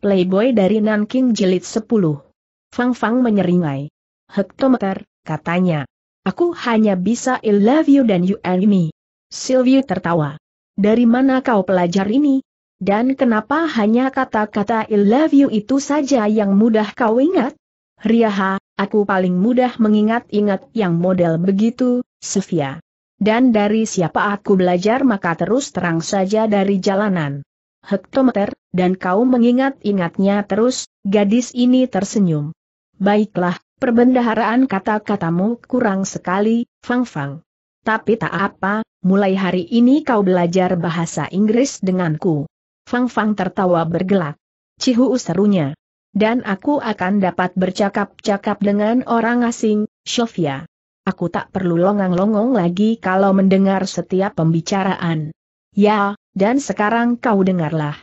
Playboy dari Nanking Jilid 10. Fang Fang menyeringai. Hektometer, katanya. Aku hanya bisa I love you dan you and me. Sylvie tertawa. Dari mana kau pelajar ini? Dan kenapa hanya kata-kata I love you itu saja yang mudah kau ingat? Riaha, aku paling mudah mengingat-ingat yang model begitu, Sylvia. Dan dari siapa aku belajar maka terus terang saja dari jalanan. Hektometer, dan kau mengingat-ingatnya terus, gadis ini tersenyum. Baiklah, perbendaharaan kata-katamu kurang sekali, Fang Fang. Tapi tak apa, mulai hari ini kau belajar bahasa Inggris denganku. Fang Fang tertawa bergelak. Cihu serunya. Dan aku akan dapat bercakap-cakap dengan orang asing, Sofia. Aku tak perlu longang-longong lagi kalau mendengar setiap pembicaraan. Ya, dan sekarang kau dengarlah.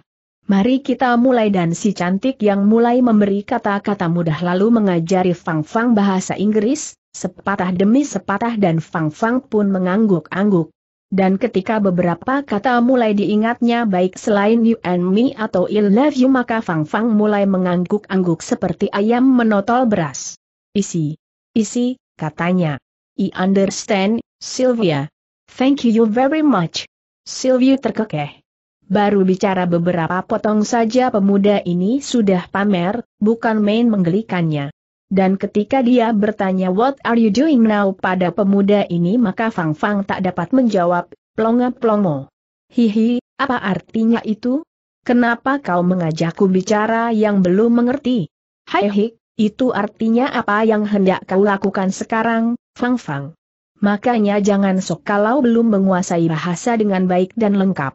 Mari kita mulai dan si cantik yang mulai memberi kata-kata mudah lalu mengajari Fang Fang bahasa Inggris, sepatah demi sepatah dan Fang Fang pun mengangguk-angguk. Dan ketika beberapa kata mulai diingatnya baik selain you and me atau I love you maka Fang Fang mulai mengangguk-angguk seperti ayam menotol beras. Isi. Isi, katanya. I understand, Sylvia. Thank you very much. Sylvia terkekeh. Baru bicara beberapa potong saja pemuda ini sudah pamer, bukan main menggelikannya. Dan ketika dia bertanya what are you doing now pada pemuda ini maka Fang Fang tak dapat menjawab, plonga plongo. Hihi, apa artinya itu? Kenapa kau mengajakku bicara yang belum mengerti? Hai hik, itu artinya apa yang hendak kau lakukan sekarang, Fang Fang? Makanya jangan sok kalau belum menguasai bahasa dengan baik dan lengkap.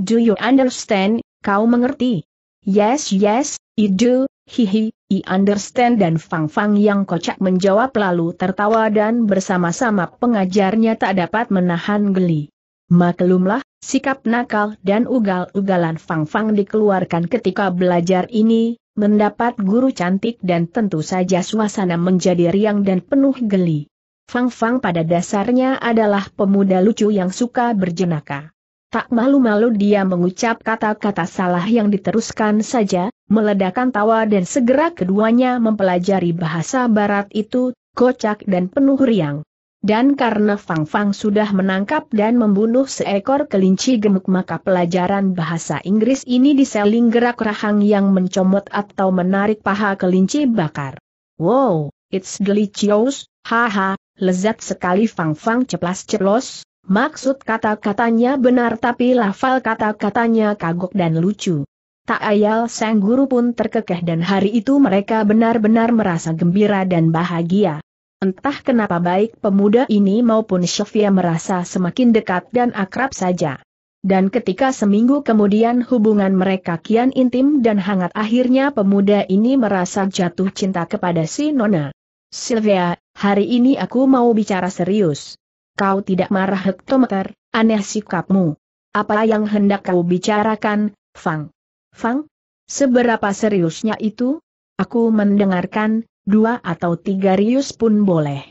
Do you understand? Kau mengerti? Yes, yes, I do, hihi, I understand dan Fang Fang yang kocak menjawab lalu tertawa dan bersama-sama pengajarnya tak dapat menahan geli. Maklumlah, sikap nakal dan ugal-ugalan Fang Fang dikeluarkan ketika belajar ini, mendapat guru cantik dan tentu saja suasana menjadi riang dan penuh geli. Fang Fang pada dasarnya adalah pemuda lucu yang suka berjenaka. Tak malu-malu dia mengucap kata-kata salah yang diteruskan saja, meledakan tawa dan segera keduanya mempelajari bahasa barat itu, kocak dan penuh riang. Dan karena Fang Fang sudah menangkap dan membunuh seekor kelinci gemuk maka pelajaran bahasa Inggris ini diseling gerak rahang yang mencomot atau menarik paha kelinci bakar. Wow, it's delicious, haha, lezat sekali Fang Fang ceplas-ceplos, Maksud kata-katanya benar tapi lafal kata-katanya kagok dan lucu. Tak ayal sang guru pun terkekeh dan hari itu mereka benar-benar merasa gembira dan bahagia. Entah kenapa baik pemuda ini maupun Sofia merasa semakin dekat dan akrab saja. Dan ketika seminggu kemudian hubungan mereka kian intim dan hangat akhirnya pemuda ini merasa jatuh cinta kepada si Nona. Sylvia, hari ini aku mau bicara serius. Kau tidak marah hektometer, aneh sikapmu. Apa yang hendak kau bicarakan, Fang? Fang? Seberapa seriusnya itu? Aku mendengarkan, dua atau tiga rius pun boleh.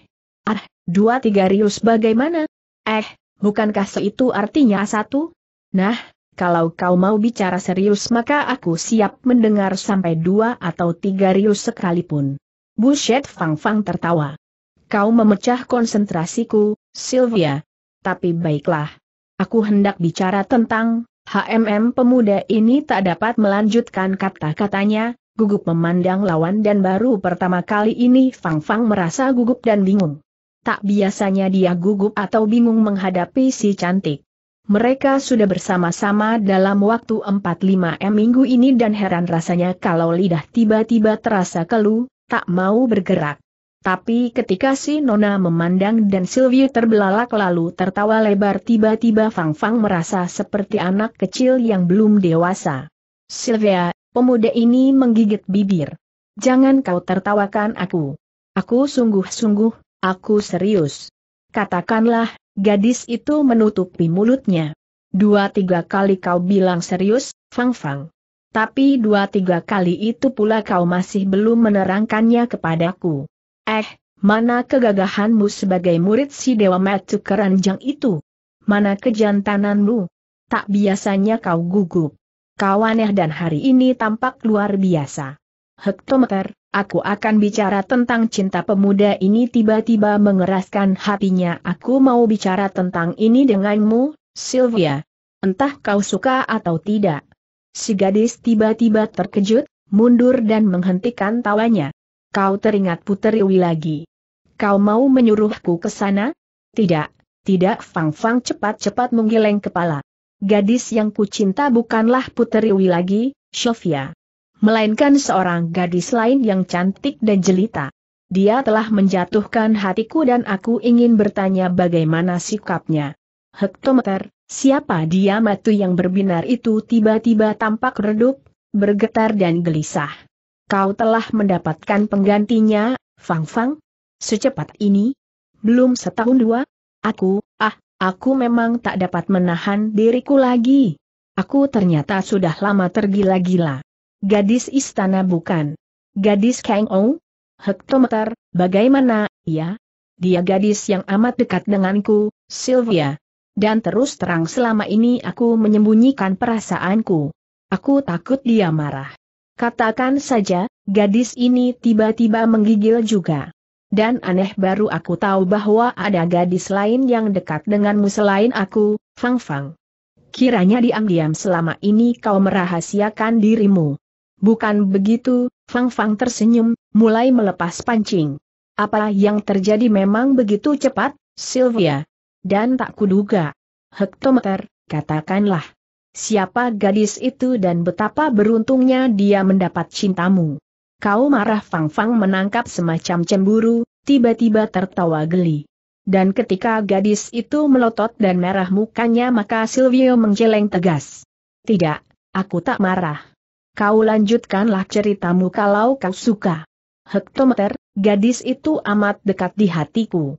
Ah, dua tiga rius bagaimana? Eh, bukankah seitu artinya satu? Nah, kalau kau mau bicara serius maka aku siap mendengar sampai dua atau tiga rius sekalipun. Buset Fang Fang tertawa. Kau memecah konsentrasiku, Sylvia. Tapi baiklah. Aku hendak bicara tentang, HMM pemuda ini tak dapat melanjutkan kata-katanya, gugup memandang lawan dan baru pertama kali ini Fang Fang merasa gugup dan bingung. Tak biasanya dia gugup atau bingung menghadapi si cantik. Mereka sudah bersama-sama dalam waktu 4-5 M minggu ini dan heran rasanya kalau lidah tiba-tiba terasa keluh, tak mau bergerak. Tapi ketika si Nona memandang dan Sylvie terbelalak lalu tertawa lebar tiba-tiba Fang Fang merasa seperti anak kecil yang belum dewasa. Silvia, pemuda ini menggigit bibir. Jangan kau tertawakan aku. Aku sungguh-sungguh, aku serius. Katakanlah, gadis itu menutupi mulutnya. Dua tiga kali kau bilang serius, Fang Fang. Tapi dua tiga kali itu pula kau masih belum menerangkannya kepadaku. Eh, mana kegagahanmu sebagai murid si Dewa Metu Keranjang itu? Mana kejantananmu? Tak biasanya kau gugup. Kau aneh dan hari ini tampak luar biasa. Hektometer, aku akan bicara tentang cinta pemuda ini tiba-tiba mengeraskan hatinya. Aku mau bicara tentang ini denganmu, Sylvia. Entah kau suka atau tidak. Si gadis tiba-tiba terkejut, mundur dan menghentikan tawanya. Kau teringat Puteri Wi lagi. Kau mau menyuruhku ke sana? Tidak, tidak Fang Fang cepat-cepat menggeleng kepala. Gadis yang kucinta bukanlah Puteri Wi lagi, Sofia. Melainkan seorang gadis lain yang cantik dan jelita. Dia telah menjatuhkan hatiku dan aku ingin bertanya bagaimana sikapnya. Hektometer, siapa dia matu yang berbinar itu tiba-tiba tampak redup, bergetar dan gelisah. Kau telah mendapatkan penggantinya, Fang Fang? Secepat ini? Belum setahun dua? Aku, ah, aku memang tak dapat menahan diriku lagi. Aku ternyata sudah lama tergila-gila. Gadis istana bukan. Gadis Kang Ou? Hektometer, bagaimana, ya? Dia gadis yang amat dekat denganku, Sylvia. Dan terus terang selama ini aku menyembunyikan perasaanku. Aku takut dia marah. Katakan saja, gadis ini tiba-tiba menggigil juga. Dan aneh baru aku tahu bahwa ada gadis lain yang dekat denganmu selain aku, Fang Fang. Kiranya diam-diam selama ini kau merahasiakan dirimu. Bukan begitu, Fang Fang tersenyum, mulai melepas pancing. Apa yang terjadi memang begitu cepat, Sylvia? Dan tak kuduga. Hektometer, katakanlah. Siapa gadis itu dan betapa beruntungnya dia mendapat cintamu. Kau marah Fang Fang menangkap semacam cemburu, tiba-tiba tertawa geli. Dan ketika gadis itu melotot dan merah mukanya maka Silvio menjeleng tegas. Tidak, aku tak marah. Kau lanjutkanlah ceritamu kalau kau suka. Hektometer, gadis itu amat dekat di hatiku.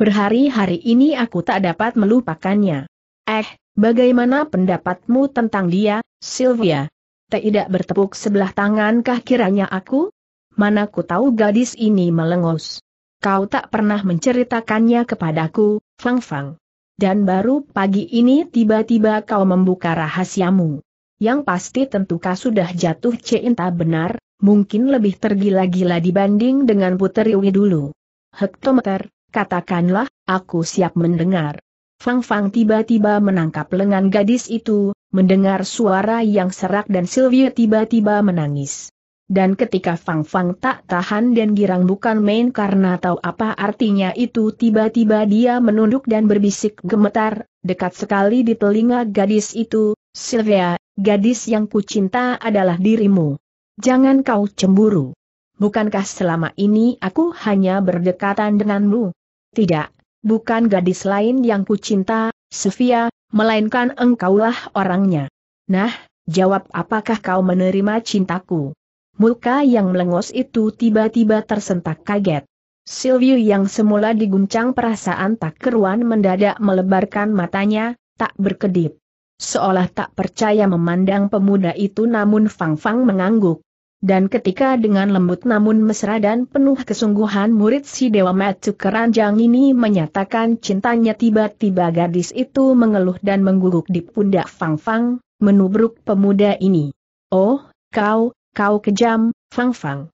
Berhari-hari ini aku tak dapat melupakannya. Eh, Bagaimana pendapatmu tentang dia, Sylvia? Tidak bertepuk sebelah tangankah kiranya aku? Mana ku tahu gadis ini melengos. Kau tak pernah menceritakannya kepadaku, Fang Fang. Dan baru pagi ini tiba-tiba kau membuka rahasiamu. Yang pasti tentukah sudah jatuh cinta benar, mungkin lebih tergila-gila dibanding dengan Puteri Wi dulu. Hektometer, katakanlah, aku siap mendengar. Fang Fang tiba-tiba menangkap lengan gadis itu, mendengar suara yang serak dan Sylvia tiba-tiba menangis. Dan ketika Fang Fang tak tahan dan girang bukan main karena tahu apa artinya itu tiba-tiba dia menunduk dan berbisik gemetar, dekat sekali di telinga gadis itu, Sylvia, gadis yang kucinta adalah dirimu. Jangan kau cemburu. Bukankah selama ini aku hanya berdekatan denganmu? Tidak, bukan gadis lain yang kucinta, Sofia, melainkan engkaulah orangnya. Nah, jawab apakah kau menerima cintaku? Muka yang melengos itu tiba-tiba tersentak kaget. Silvio yang semula diguncang perasaan tak keruan mendadak melebarkan matanya, tak berkedip. Seolah tak percaya memandang pemuda itu namun Fang Fang mengangguk. Dan ketika dengan lembut namun mesra dan penuh kesungguhan murid si Dewa Matu Keranjang ini menyatakan cintanya tiba-tiba gadis itu mengeluh dan mengguguk di pundak Fang Fang, menubruk pemuda ini. Oh, kau, kau kejam, Fang Fang.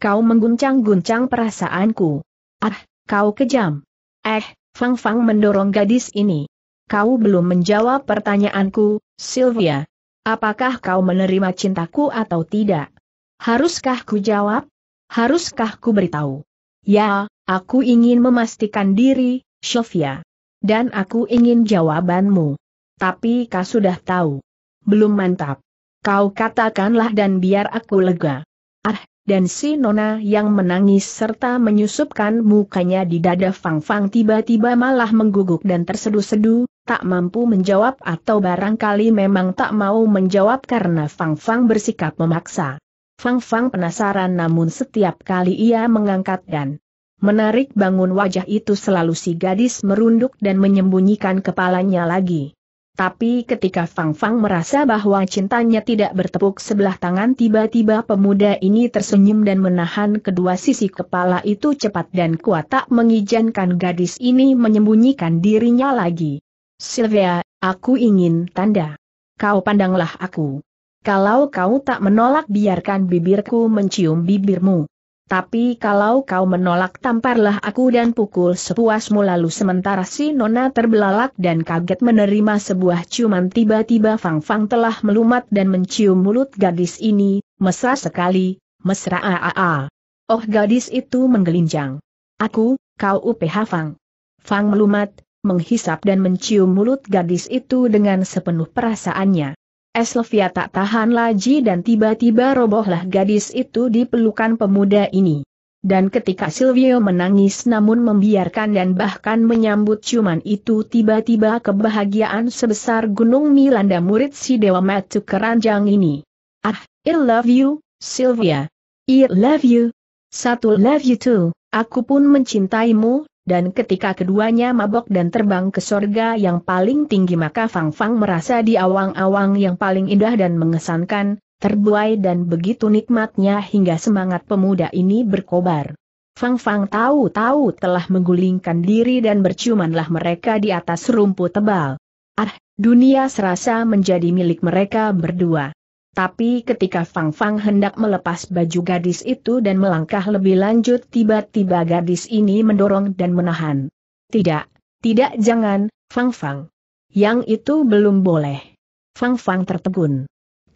Kau mengguncang-guncang perasaanku. Ah, kau kejam. Eh, Fang Fang mendorong gadis ini. Kau belum menjawab pertanyaanku, Sylvia. Apakah kau menerima cintaku atau tidak? Haruskah ku jawab? Haruskah ku beritahu? Ya, aku ingin memastikan diri, Sofia. Dan aku ingin jawabanmu. Tapi kau sudah tahu. Belum mantap. Kau katakanlah dan biar aku lega. Ah, dan si Nona yang menangis serta menyusupkan mukanya di dada Fang Fang tiba-tiba malah mengguguk dan tersedu-sedu, tak mampu menjawab atau barangkali memang tak mau menjawab karena Fang Fang bersikap memaksa. Fang Fang penasaran namun setiap kali ia mengangkat dan menarik bangun wajah itu selalu si gadis merunduk dan menyembunyikan kepalanya lagi. Tapi ketika Fang Fang merasa bahwa cintanya tidak bertepuk sebelah tangan tiba-tiba pemuda ini tersenyum dan menahan kedua sisi kepala itu cepat dan kuat tak mengizinkan gadis ini menyembunyikan dirinya lagi. Sylvia, aku ingin tanda. Kau pandanglah aku. Kalau kau tak menolak biarkan bibirku mencium bibirmu. Tapi kalau kau menolak tamparlah aku dan pukul sepuasmu lalu sementara si Nona terbelalak dan kaget menerima sebuah ciuman tiba-tiba Fang Fang telah melumat dan mencium mulut gadis ini, mesra sekali, mesra aaa. Oh gadis itu menggelinjang. Aku, kau UPH Fang. Fang melumat, menghisap dan mencium mulut gadis itu dengan sepenuh perasaannya. Eslovia tak tahan lagi dan tiba-tiba robohlah gadis itu di pelukan pemuda ini. Dan ketika Silvio menangis namun membiarkan dan bahkan menyambut ciuman itu tiba-tiba kebahagiaan sebesar gunung milanda murid si Dewa Matu keranjang ini. Ah, I love you, Silvia. I love you. Satu love you too, aku pun mencintaimu, dan ketika keduanya mabok dan terbang ke sorga yang paling tinggi maka Fang Fang merasa di awang-awang yang paling indah dan mengesankan, terbuai dan begitu nikmatnya hingga semangat pemuda ini berkobar. Fang Fang tahu-tahu telah menggulingkan diri dan berciumanlah mereka di atas rumput tebal. Ah, dunia serasa menjadi milik mereka berdua. Tapi ketika Fang Fang hendak melepas baju gadis itu dan melangkah lebih lanjut tiba-tiba gadis ini mendorong dan menahan. Tidak, tidak jangan, Fang Fang. Yang itu belum boleh. Fang Fang tertegun.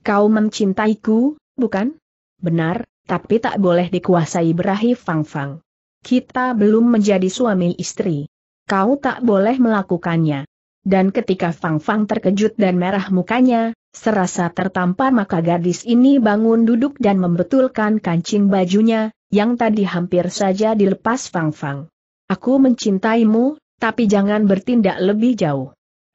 Kau mencintaiku, bukan? Benar, tapi tak boleh dikuasai berahi Fang Fang. Kita belum menjadi suami istri. Kau tak boleh melakukannya dan ketika Fang Fang terkejut dan merah mukanya, serasa tertampar maka gadis ini bangun duduk dan membetulkan kancing bajunya, yang tadi hampir saja dilepas Fang Fang. Aku mencintaimu, tapi jangan bertindak lebih jauh.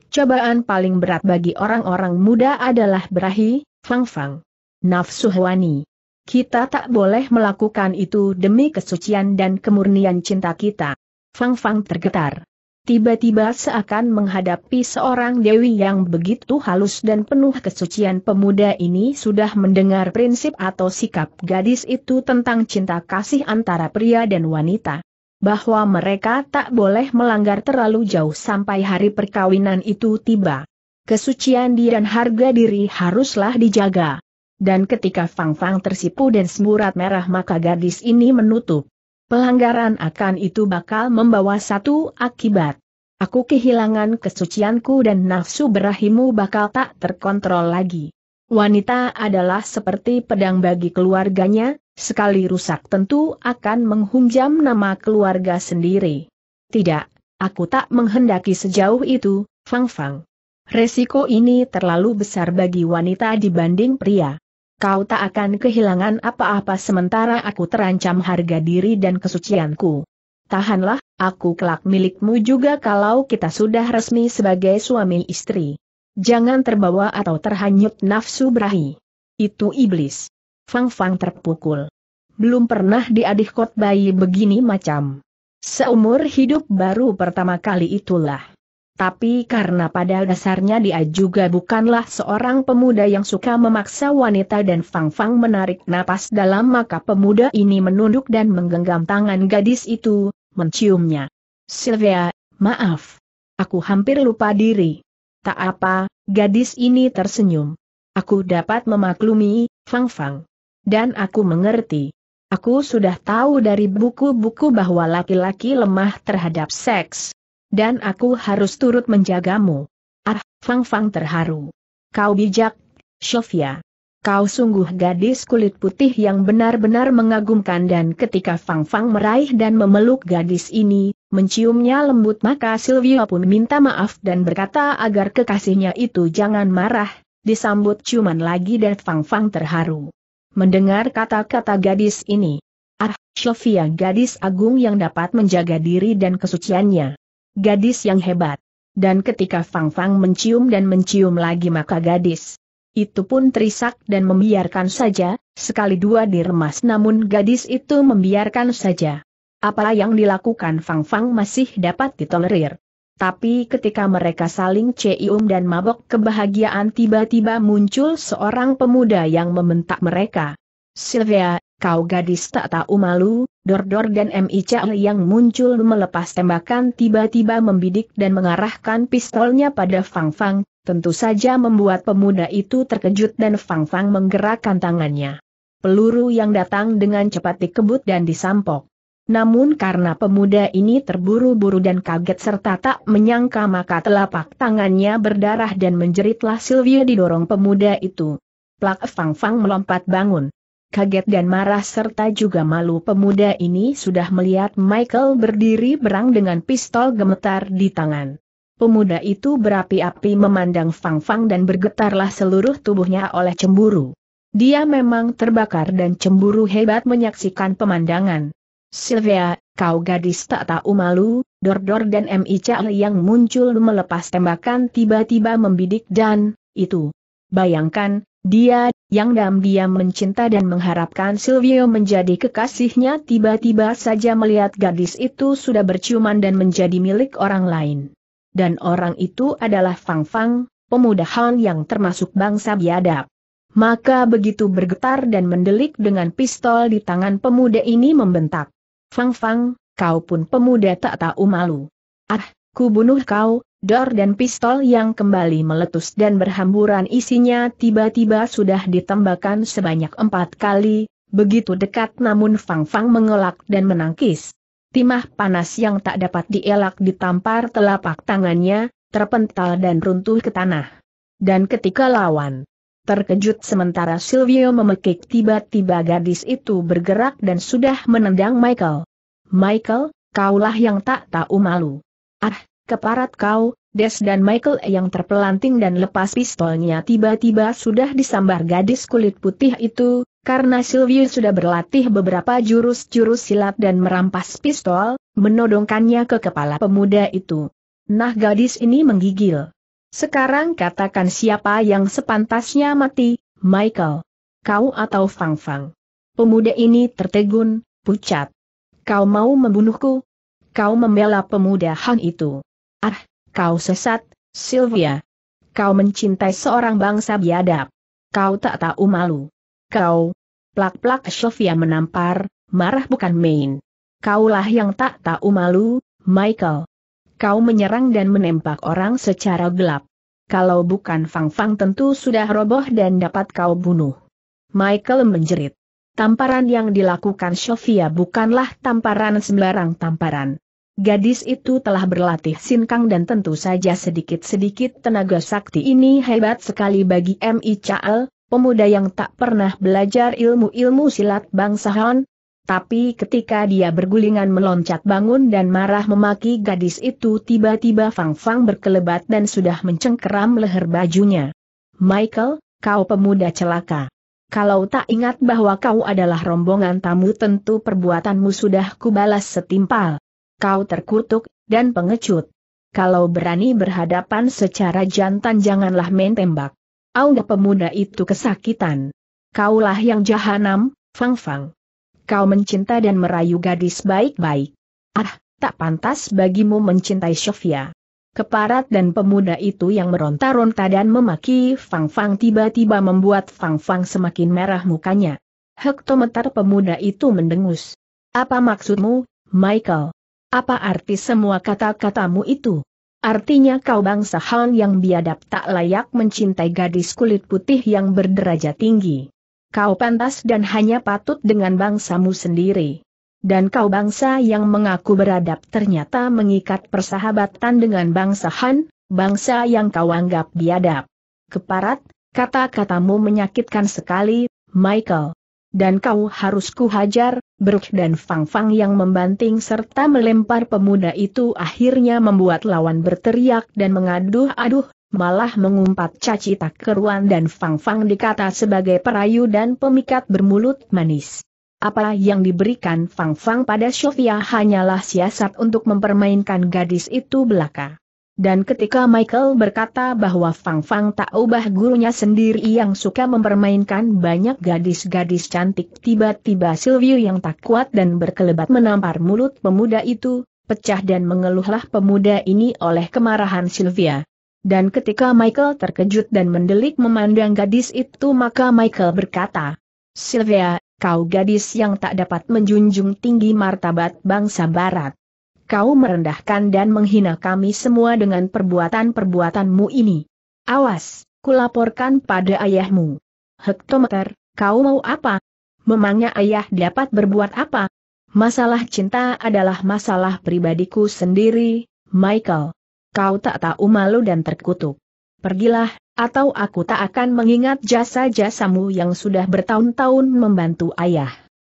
Cobaan paling berat bagi orang-orang muda adalah berahi, Fang Fang. Nafsu hewani. Kita tak boleh melakukan itu demi kesucian dan kemurnian cinta kita. Fang Fang tergetar tiba-tiba seakan menghadapi seorang dewi yang begitu halus dan penuh kesucian pemuda ini sudah mendengar prinsip atau sikap gadis itu tentang cinta kasih antara pria dan wanita. Bahwa mereka tak boleh melanggar terlalu jauh sampai hari perkawinan itu tiba. Kesucian dia dan harga diri haruslah dijaga. Dan ketika Fang Fang tersipu dan semburat merah maka gadis ini menutup Pelanggaran akan itu bakal membawa satu akibat. Aku kehilangan kesucianku dan nafsu berahimu bakal tak terkontrol lagi. Wanita adalah seperti pedang bagi keluarganya, sekali rusak tentu akan menghunjam nama keluarga sendiri. Tidak, aku tak menghendaki sejauh itu, Fang Fang. Resiko ini terlalu besar bagi wanita dibanding pria kau tak akan kehilangan apa-apa sementara aku terancam harga diri dan kesucianku. Tahanlah, aku kelak milikmu juga kalau kita sudah resmi sebagai suami istri. Jangan terbawa atau terhanyut nafsu berahi. Itu iblis. Fang Fang terpukul. Belum pernah diadih kot bayi begini macam. Seumur hidup baru pertama kali itulah. Tapi karena pada dasarnya dia juga bukanlah seorang pemuda yang suka memaksa wanita dan Fang Fang menarik napas dalam maka pemuda ini menunduk dan menggenggam tangan gadis itu, menciumnya. Sylvia, maaf. Aku hampir lupa diri. Tak apa, gadis ini tersenyum. Aku dapat memaklumi, Fang Fang. Dan aku mengerti. Aku sudah tahu dari buku-buku bahwa laki-laki lemah terhadap seks, dan aku harus turut menjagamu. Ah, Fang Fang terharu. Kau bijak, Sofia. Kau sungguh gadis kulit putih yang benar-benar mengagumkan dan ketika Fang Fang meraih dan memeluk gadis ini, menciumnya lembut maka Sylvia pun minta maaf dan berkata agar kekasihnya itu jangan marah, disambut ciuman lagi dan Fang Fang terharu. Mendengar kata-kata gadis ini, Ah, Sofia gadis agung yang dapat menjaga diri dan kesuciannya. Gadis yang hebat. Dan ketika Fang Fang mencium dan mencium lagi maka gadis itu pun terisak dan membiarkan saja, sekali dua diremas namun gadis itu membiarkan saja. Apa yang dilakukan Fang Fang masih dapat ditolerir. Tapi ketika mereka saling cium dan mabok kebahagiaan tiba-tiba muncul seorang pemuda yang membentak mereka. Sylvia, kau gadis tak tahu malu, Dor Dor dan MICL yang muncul melepas tembakan tiba-tiba membidik dan mengarahkan pistolnya pada Fang Fang, tentu saja membuat pemuda itu terkejut dan Fang Fang menggerakkan tangannya. Peluru yang datang dengan cepat dikebut dan disampok. Namun karena pemuda ini terburu-buru dan kaget serta tak menyangka maka telapak tangannya berdarah dan menjeritlah Sylvia didorong pemuda itu. Plak Fang Fang melompat bangun kaget dan marah serta juga malu pemuda ini sudah melihat Michael berdiri berang dengan pistol gemetar di tangan. Pemuda itu berapi-api memandang Fang Fang dan bergetarlah seluruh tubuhnya oleh cemburu. Dia memang terbakar dan cemburu hebat menyaksikan pemandangan. Sylvia, kau gadis tak tahu malu, Dordor dan M.I. Chal yang muncul melepas tembakan tiba-tiba membidik dan, itu. Bayangkan, dia, yang diam-diam mencinta dan mengharapkan Silvio menjadi kekasihnya tiba-tiba saja melihat gadis itu sudah berciuman dan menjadi milik orang lain. Dan orang itu adalah Fang Fang, pemuda Han yang termasuk bangsa biadab. Maka begitu bergetar dan mendelik dengan pistol di tangan pemuda ini membentak. Fang Fang, kau pun pemuda tak tahu malu. Ah, ku bunuh kau, Dor dan pistol yang kembali meletus dan berhamburan isinya tiba-tiba sudah ditembakkan sebanyak empat kali, begitu dekat namun Fang Fang mengelak dan menangkis. Timah panas yang tak dapat dielak ditampar telapak tangannya, terpental dan runtuh ke tanah. Dan ketika lawan terkejut sementara Silvio memekik tiba-tiba gadis itu bergerak dan sudah menendang Michael. Michael, kaulah yang tak tahu malu. Ah, keparat kau, Des dan Michael yang terpelanting dan lepas pistolnya tiba-tiba sudah disambar gadis kulit putih itu, karena Silvio sudah berlatih beberapa jurus-jurus silat dan merampas pistol, menodongkannya ke kepala pemuda itu. Nah gadis ini menggigil. Sekarang katakan siapa yang sepantasnya mati, Michael. Kau atau Fang Fang. Pemuda ini tertegun, pucat. Kau mau membunuhku? Kau membela pemuda Han itu. Ah, kau sesat, Sylvia. Kau mencintai seorang bangsa biadab. Kau tak tahu malu. Kau. Plak-plak Sylvia menampar, marah bukan main. Kaulah yang tak tahu malu, Michael. Kau menyerang dan menembak orang secara gelap. Kalau bukan Fang Fang tentu sudah roboh dan dapat kau bunuh. Michael menjerit. Tamparan yang dilakukan Sofia bukanlah tamparan sembarang tamparan. Gadis itu telah berlatih sinkang dan tentu saja sedikit-sedikit tenaga sakti ini hebat sekali bagi M.I. Chael, pemuda yang tak pernah belajar ilmu-ilmu silat bangsa Han. Tapi ketika dia bergulingan meloncat bangun dan marah memaki gadis itu tiba-tiba Fang Fang berkelebat dan sudah mencengkeram leher bajunya. Michael, kau pemuda celaka. Kalau tak ingat bahwa kau adalah rombongan tamu tentu perbuatanmu sudah kubalas setimpal kau terkutuk, dan pengecut. Kalau berani berhadapan secara jantan janganlah main tembak. Auga pemuda itu kesakitan. Kaulah yang jahanam, Fang Fang. Kau mencinta dan merayu gadis baik-baik. Ah, tak pantas bagimu mencintai Sofia. Keparat dan pemuda itu yang meronta-ronta dan memaki Fang Fang tiba-tiba membuat Fang Fang semakin merah mukanya. Hektometer pemuda itu mendengus. Apa maksudmu, Michael? Apa arti semua kata-katamu itu? Artinya kau bangsa Han yang biadab tak layak mencintai gadis kulit putih yang berderajat tinggi. Kau pantas dan hanya patut dengan bangsamu sendiri. Dan kau bangsa yang mengaku beradab ternyata mengikat persahabatan dengan bangsa Han, bangsa yang kau anggap biadab. Keparat, kata-katamu menyakitkan sekali, Michael dan kau harus kuhajar, Beruk dan Fang Fang yang membanting serta melempar pemuda itu akhirnya membuat lawan berteriak dan mengaduh-aduh, malah mengumpat caci tak keruan dan Fang Fang dikata sebagai perayu dan pemikat bermulut manis. Apa yang diberikan Fang Fang pada Sofia hanyalah siasat untuk mempermainkan gadis itu belaka. Dan ketika Michael berkata bahwa Fang Fang tak ubah gurunya sendiri yang suka mempermainkan banyak gadis-gadis cantik tiba-tiba Silvio yang tak kuat dan berkelebat menampar mulut pemuda itu, pecah dan mengeluhlah pemuda ini oleh kemarahan Sylvia. Dan ketika Michael terkejut dan mendelik memandang gadis itu maka Michael berkata, Sylvia, kau gadis yang tak dapat menjunjung tinggi martabat bangsa barat kau merendahkan dan menghina kami semua dengan perbuatan-perbuatanmu ini. Awas, kulaporkan pada ayahmu. Hektometer, kau mau apa? Memangnya ayah dapat berbuat apa? Masalah cinta adalah masalah pribadiku sendiri, Michael. Kau tak tahu malu dan terkutuk. Pergilah, atau aku tak akan mengingat jasa-jasamu yang sudah bertahun-tahun membantu ayah.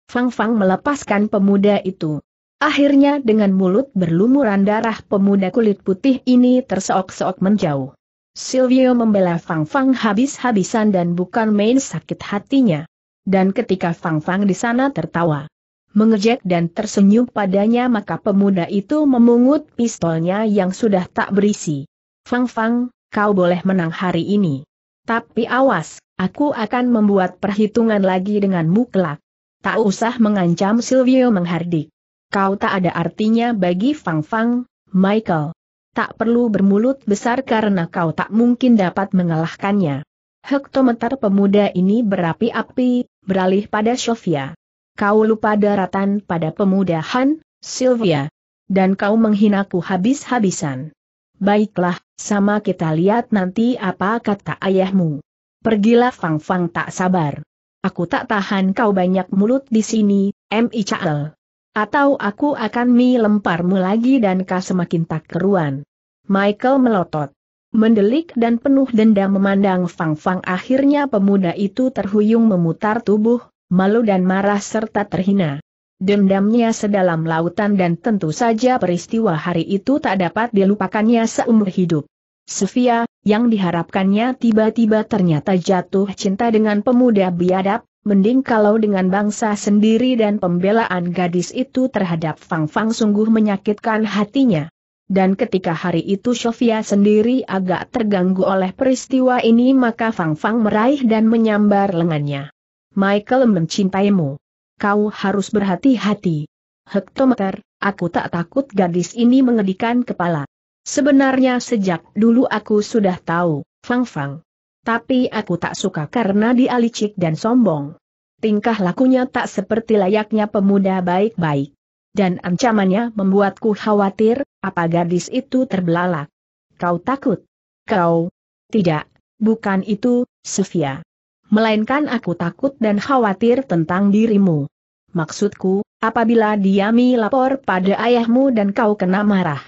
Fang Fang melepaskan pemuda itu. Akhirnya dengan mulut berlumuran darah pemuda kulit putih ini terseok-seok menjauh. Silvio membela Fang Fang habis-habisan dan bukan main sakit hatinya. Dan ketika Fang Fang di sana tertawa, mengejek dan tersenyum padanya maka pemuda itu memungut pistolnya yang sudah tak berisi. Fang Fang, kau boleh menang hari ini. Tapi awas, aku akan membuat perhitungan lagi denganmu kelak. Tak usah mengancam Silvio menghardik. Kau tak ada artinya bagi Fang Fang, Michael. Tak perlu bermulut besar karena kau tak mungkin dapat mengalahkannya. Hektometer pemuda ini berapi-api, beralih pada Sofia. Kau lupa daratan pada pemuda Han, Sylvia. Dan kau menghinaku habis-habisan. Baiklah, sama kita lihat nanti apa kata ayahmu. Pergilah Fang Fang tak sabar. Aku tak tahan kau banyak mulut di sini, M.I. Chael. Atau aku akan mi lemparmu lagi dan kau semakin tak keruan. Michael melotot. Mendelik dan penuh dendam memandang Fang Fang akhirnya pemuda itu terhuyung memutar tubuh, malu dan marah serta terhina. Dendamnya sedalam lautan dan tentu saja peristiwa hari itu tak dapat dilupakannya seumur hidup. Sofia, yang diharapkannya tiba-tiba ternyata jatuh cinta dengan pemuda biadab, mending kalau dengan bangsa sendiri dan pembelaan gadis itu terhadap Fang Fang sungguh menyakitkan hatinya. Dan ketika hari itu Sofia sendiri agak terganggu oleh peristiwa ini maka Fang Fang meraih dan menyambar lengannya. Michael mencintaimu. Kau harus berhati-hati. Hektometer, aku tak takut gadis ini mengedikan kepala. Sebenarnya sejak dulu aku sudah tahu, Fang Fang. Tapi aku tak suka karena dia licik dan sombong. Tingkah lakunya tak seperti layaknya pemuda baik-baik. Dan ancamannya membuatku khawatir, apa gadis itu terbelalak. Kau takut? Kau? Tidak, bukan itu, Sofia. Melainkan aku takut dan khawatir tentang dirimu. Maksudku, apabila Diami lapor pada ayahmu dan kau kena marah.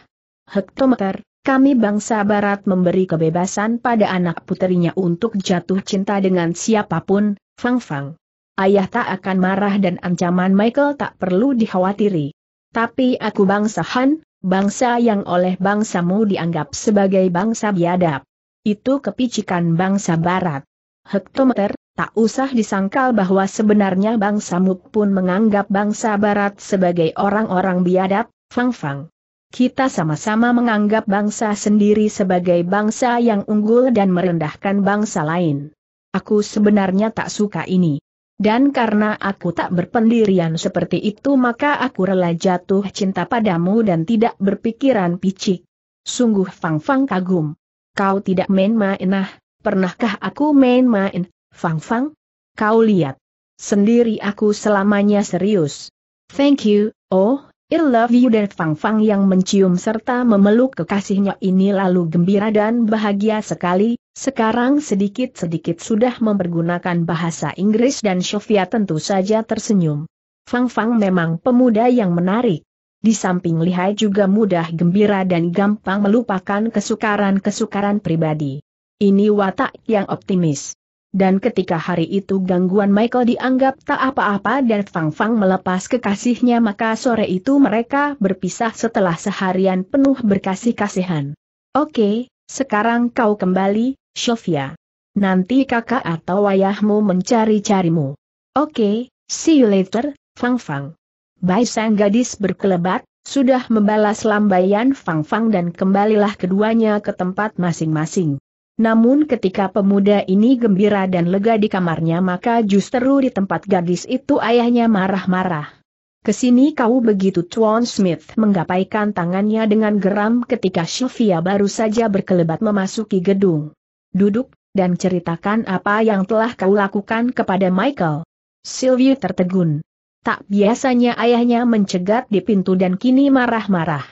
Hektometer, kami bangsa barat memberi kebebasan pada anak puterinya untuk jatuh cinta dengan siapapun, Fang Fang. Ayah tak akan marah dan ancaman Michael tak perlu dikhawatiri. Tapi aku bangsa Han, bangsa yang oleh bangsamu dianggap sebagai bangsa biadab. Itu kepicikan bangsa barat. Hektometer, tak usah disangkal bahwa sebenarnya bangsamu pun menganggap bangsa barat sebagai orang-orang biadab, Fang Fang. Kita sama-sama menganggap bangsa sendiri sebagai bangsa yang unggul dan merendahkan bangsa lain. Aku sebenarnya tak suka ini. Dan karena aku tak berpendirian seperti itu maka aku rela jatuh cinta padamu dan tidak berpikiran picik. Sungguh Fang Fang kagum. Kau tidak main-main nah, pernahkah aku main-main, Fang Fang? Kau lihat. Sendiri aku selamanya serius. Thank you, oh, I love you dan Fang Fang yang mencium serta memeluk kekasihnya ini lalu gembira dan bahagia sekali, sekarang sedikit-sedikit sudah mempergunakan bahasa Inggris dan Sofia tentu saja tersenyum. Fang Fang memang pemuda yang menarik. Di samping lihai juga mudah gembira dan gampang melupakan kesukaran-kesukaran pribadi. Ini watak yang optimis. Dan ketika hari itu gangguan Michael dianggap tak apa-apa dan Fang Fang melepas kekasihnya maka sore itu mereka berpisah setelah seharian penuh berkasih-kasihan. Oke, sekarang kau kembali, Sofia. Nanti kakak atau ayahmu mencari-carimu. Oke, see you later, Fang Fang. Bai sang gadis berkelebat, sudah membalas lambaian Fang Fang dan kembalilah keduanya ke tempat masing-masing. Namun ketika pemuda ini gembira dan lega di kamarnya maka justru di tempat gadis itu ayahnya marah-marah. Kesini kau begitu Tuan Smith menggapaikan tangannya dengan geram ketika Sylvia baru saja berkelebat memasuki gedung. Duduk, dan ceritakan apa yang telah kau lakukan kepada Michael. Sylvia tertegun. Tak biasanya ayahnya mencegat di pintu dan kini marah-marah.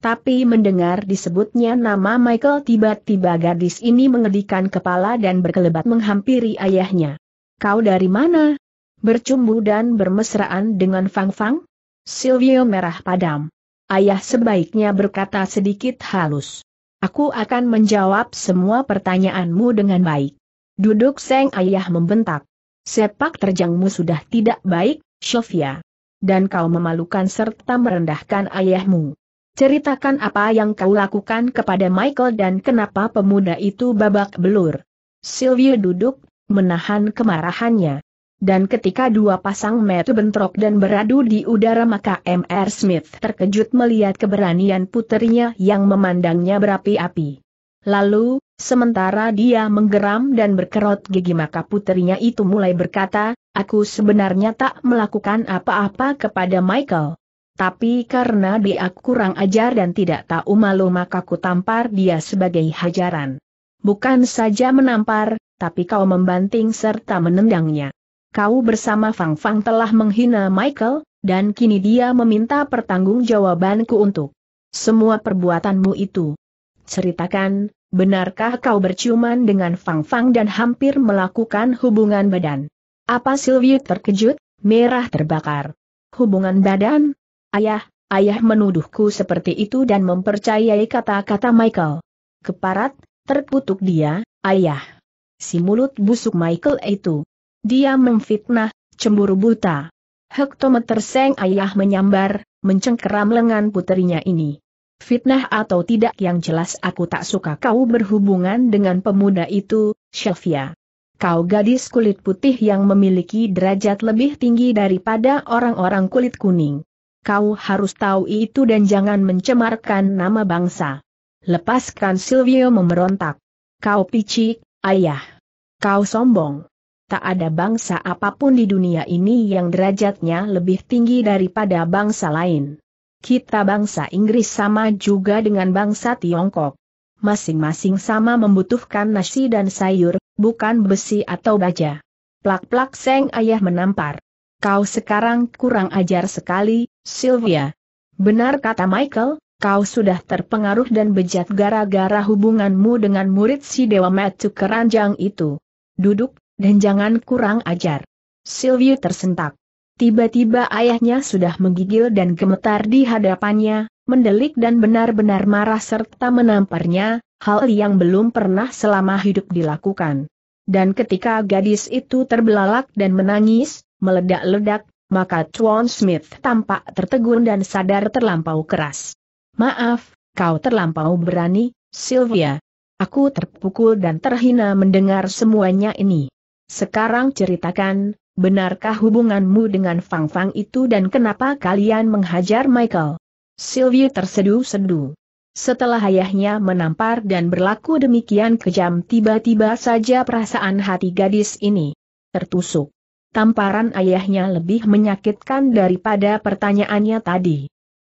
Tapi mendengar disebutnya nama Michael tiba-tiba gadis ini mengedikan kepala dan berkelebat menghampiri ayahnya. Kau dari mana? Bercumbu dan bermesraan dengan Fang Fang? Silvio merah padam. Ayah sebaiknya berkata sedikit halus. Aku akan menjawab semua pertanyaanmu dengan baik. Duduk Seng ayah membentak. Sepak terjangmu sudah tidak baik, Sofia. Dan kau memalukan serta merendahkan ayahmu. Ceritakan apa yang kau lakukan kepada Michael dan kenapa pemuda itu babak belur. Sylvia duduk, menahan kemarahannya. Dan ketika dua pasang mata bentrok dan beradu di udara maka Mr. Smith terkejut melihat keberanian putrinya yang memandangnya berapi-api. Lalu, sementara dia menggeram dan berkerot gigi maka putrinya itu mulai berkata, aku sebenarnya tak melakukan apa-apa kepada Michael. Tapi karena dia kurang ajar dan tidak tahu malu maka ku tampar dia sebagai hajaran. Bukan saja menampar, tapi kau membanting serta menendangnya. Kau bersama Fang Fang telah menghina Michael, dan kini dia meminta pertanggungjawabanku untuk semua perbuatanmu itu. Ceritakan, benarkah kau berciuman dengan Fang Fang dan hampir melakukan hubungan badan? Apa Sylvie terkejut, merah terbakar? Hubungan badan? Ayah, ayah menuduhku seperti itu dan mempercayai kata-kata Michael. Keparat, terputuk dia, ayah. Si mulut busuk Michael itu. Dia memfitnah, cemburu buta. Hektometer Seng ayah menyambar, mencengkeram lengan puterinya ini. Fitnah atau tidak yang jelas aku tak suka kau berhubungan dengan pemuda itu, Shelvia. Kau gadis kulit putih yang memiliki derajat lebih tinggi daripada orang-orang kulit kuning. Kau harus tahu itu dan jangan mencemarkan nama bangsa. Lepaskan Silvio memberontak. Kau picik, ayah. Kau sombong. Tak ada bangsa apapun di dunia ini yang derajatnya lebih tinggi daripada bangsa lain. Kita bangsa Inggris sama juga dengan bangsa Tiongkok. Masing-masing sama membutuhkan nasi dan sayur, bukan besi atau baja. Plak-plak seng ayah menampar. Kau sekarang kurang ajar sekali, Sylvia. Benar kata Michael, kau sudah terpengaruh dan bejat gara-gara hubunganmu dengan murid si Dewa Metu Keranjang itu. Duduk, dan jangan kurang ajar. Sylvia tersentak. Tiba-tiba ayahnya sudah menggigil dan gemetar di hadapannya, mendelik dan benar-benar marah serta menamparnya, hal yang belum pernah selama hidup dilakukan. Dan ketika gadis itu terbelalak dan menangis, meledak-ledak, maka Chuan Smith tampak tertegun dan sadar terlampau keras. Maaf, kau terlampau berani, Sylvia. Aku terpukul dan terhina mendengar semuanya ini. Sekarang ceritakan, benarkah hubunganmu dengan Fang Fang itu dan kenapa kalian menghajar Michael? Sylvia terseduh sedu. Setelah ayahnya menampar dan berlaku demikian kejam tiba-tiba saja perasaan hati gadis ini tertusuk tamparan ayahnya lebih menyakitkan daripada pertanyaannya tadi.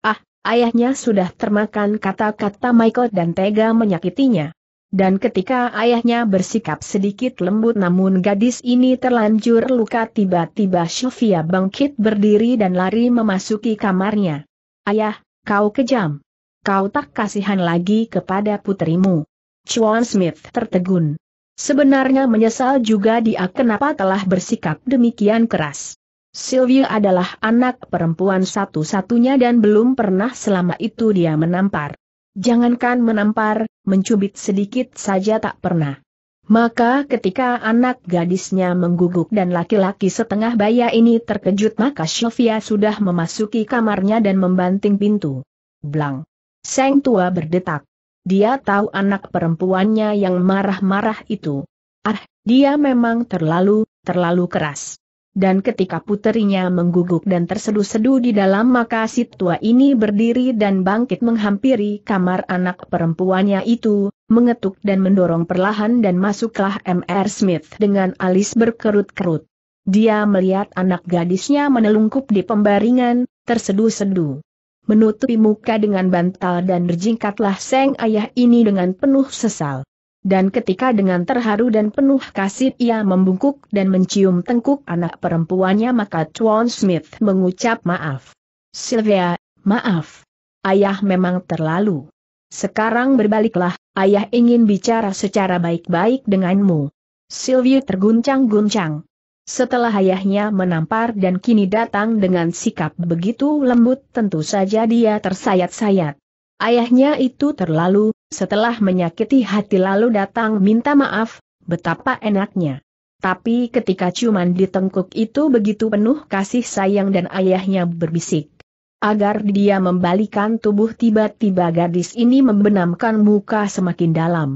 Ah, ayahnya sudah termakan kata-kata Michael dan tega menyakitinya. Dan ketika ayahnya bersikap sedikit lembut namun gadis ini terlanjur luka tiba-tiba Sofia bangkit berdiri dan lari memasuki kamarnya. Ayah, kau kejam. Kau tak kasihan lagi kepada putrimu. Chuan Smith tertegun. Sebenarnya menyesal juga dia kenapa telah bersikap demikian keras. Sylvia adalah anak perempuan satu-satunya dan belum pernah selama itu dia menampar. Jangankan menampar, mencubit sedikit saja tak pernah. Maka ketika anak gadisnya mengguguk dan laki-laki setengah baya ini terkejut maka Sylvia sudah memasuki kamarnya dan membanting pintu. Blang! Seng tua berdetak. Dia tahu anak perempuannya yang marah-marah itu. Ah, dia memang terlalu, terlalu keras. Dan ketika puterinya mengguguk dan terseduh sedu di dalam maka si tua ini berdiri dan bangkit menghampiri kamar anak perempuannya itu, mengetuk dan mendorong perlahan dan masuklah M.R. Smith dengan alis berkerut-kerut. Dia melihat anak gadisnya menelungkup di pembaringan, terseduh sedu menutupi muka dengan bantal dan berjingkatlah Seng Ayah ini dengan penuh sesal. Dan ketika dengan terharu dan penuh kasih ia membungkuk dan mencium tengkuk anak perempuannya maka Tuan Smith mengucap maaf. Sylvia, maaf. Ayah memang terlalu. Sekarang berbaliklah, ayah ingin bicara secara baik-baik denganmu. Sylvia terguncang-guncang. Setelah ayahnya menampar dan kini datang dengan sikap begitu lembut tentu saja dia tersayat-sayat. Ayahnya itu terlalu, setelah menyakiti hati lalu datang minta maaf, betapa enaknya. Tapi ketika cuman ditengkuk itu begitu penuh kasih sayang dan ayahnya berbisik. Agar dia membalikan tubuh tiba-tiba gadis ini membenamkan muka semakin dalam.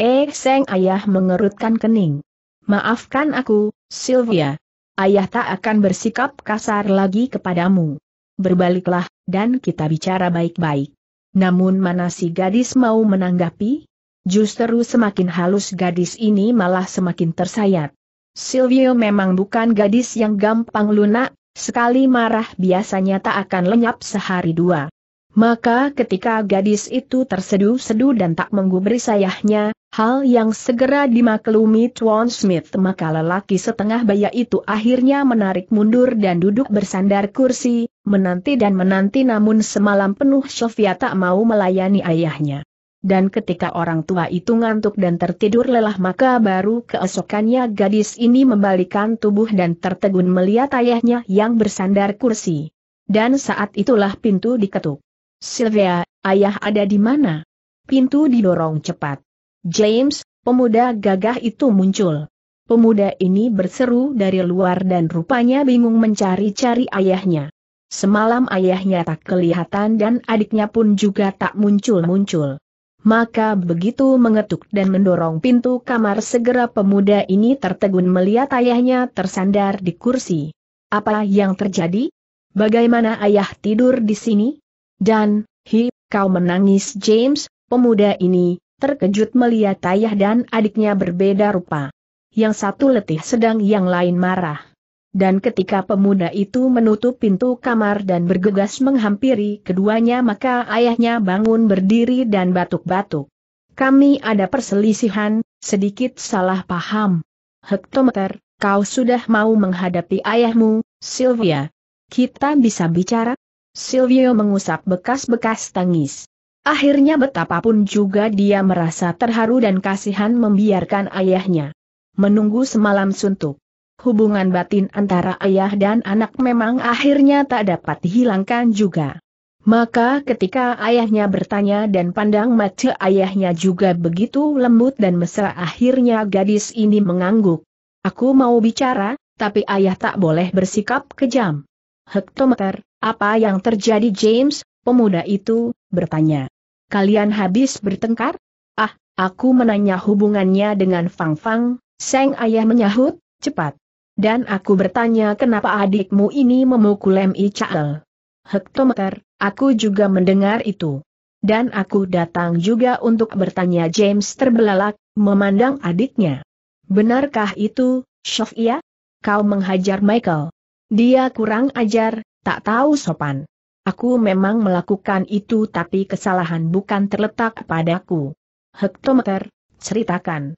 Eh seng ayah mengerutkan kening. Maafkan aku, Sylvia, ayah tak akan bersikap kasar lagi kepadamu. Berbaliklah, dan kita bicara baik-baik. Namun mana si gadis mau menanggapi? Justru semakin halus gadis ini malah semakin tersayat. Silvio memang bukan gadis yang gampang lunak, sekali marah biasanya tak akan lenyap sehari dua. Maka ketika gadis itu terseduh-seduh dan tak menggubris ayahnya, Hal yang segera dimaklumi Tuan Smith maka lelaki setengah baya itu akhirnya menarik mundur dan duduk bersandar kursi, menanti dan menanti namun semalam penuh Sofia tak mau melayani ayahnya. Dan ketika orang tua itu ngantuk dan tertidur lelah maka baru keesokannya gadis ini membalikan tubuh dan tertegun melihat ayahnya yang bersandar kursi. Dan saat itulah pintu diketuk. Sylvia, ayah ada di mana? Pintu didorong cepat. James, pemuda gagah itu muncul. Pemuda ini berseru dari luar dan rupanya bingung mencari-cari ayahnya. Semalam ayahnya tak kelihatan dan adiknya pun juga tak muncul-muncul. Maka begitu mengetuk dan mendorong pintu kamar segera pemuda ini tertegun melihat ayahnya tersandar di kursi. Apa yang terjadi? Bagaimana ayah tidur di sini? Dan, hi, kau menangis James, pemuda ini, terkejut melihat ayah dan adiknya berbeda rupa. Yang satu letih sedang yang lain marah. Dan ketika pemuda itu menutup pintu kamar dan bergegas menghampiri keduanya maka ayahnya bangun berdiri dan batuk-batuk. Kami ada perselisihan, sedikit salah paham. Hektometer, kau sudah mau menghadapi ayahmu, Sylvia. Kita bisa bicara? Silvio mengusap bekas-bekas tangis. Akhirnya betapapun juga dia merasa terharu dan kasihan membiarkan ayahnya. Menunggu semalam suntuk. Hubungan batin antara ayah dan anak memang akhirnya tak dapat dihilangkan juga. Maka ketika ayahnya bertanya dan pandang mata ayahnya juga begitu lembut dan mesra akhirnya gadis ini mengangguk. Aku mau bicara, tapi ayah tak boleh bersikap kejam. Hektometer, apa yang terjadi James? Pemuda itu, bertanya. Kalian habis bertengkar? Ah, aku menanya hubungannya dengan Fang Fang, Seng Ayah menyahut, cepat. Dan aku bertanya kenapa adikmu ini memukul Mi I. Chael. Hektometer, aku juga mendengar itu. Dan aku datang juga untuk bertanya James terbelalak, memandang adiknya. Benarkah itu, Shofia? Kau menghajar Michael. Dia kurang ajar, tak tahu sopan. Aku memang melakukan itu tapi kesalahan bukan terletak padaku. Hektometer, ceritakan.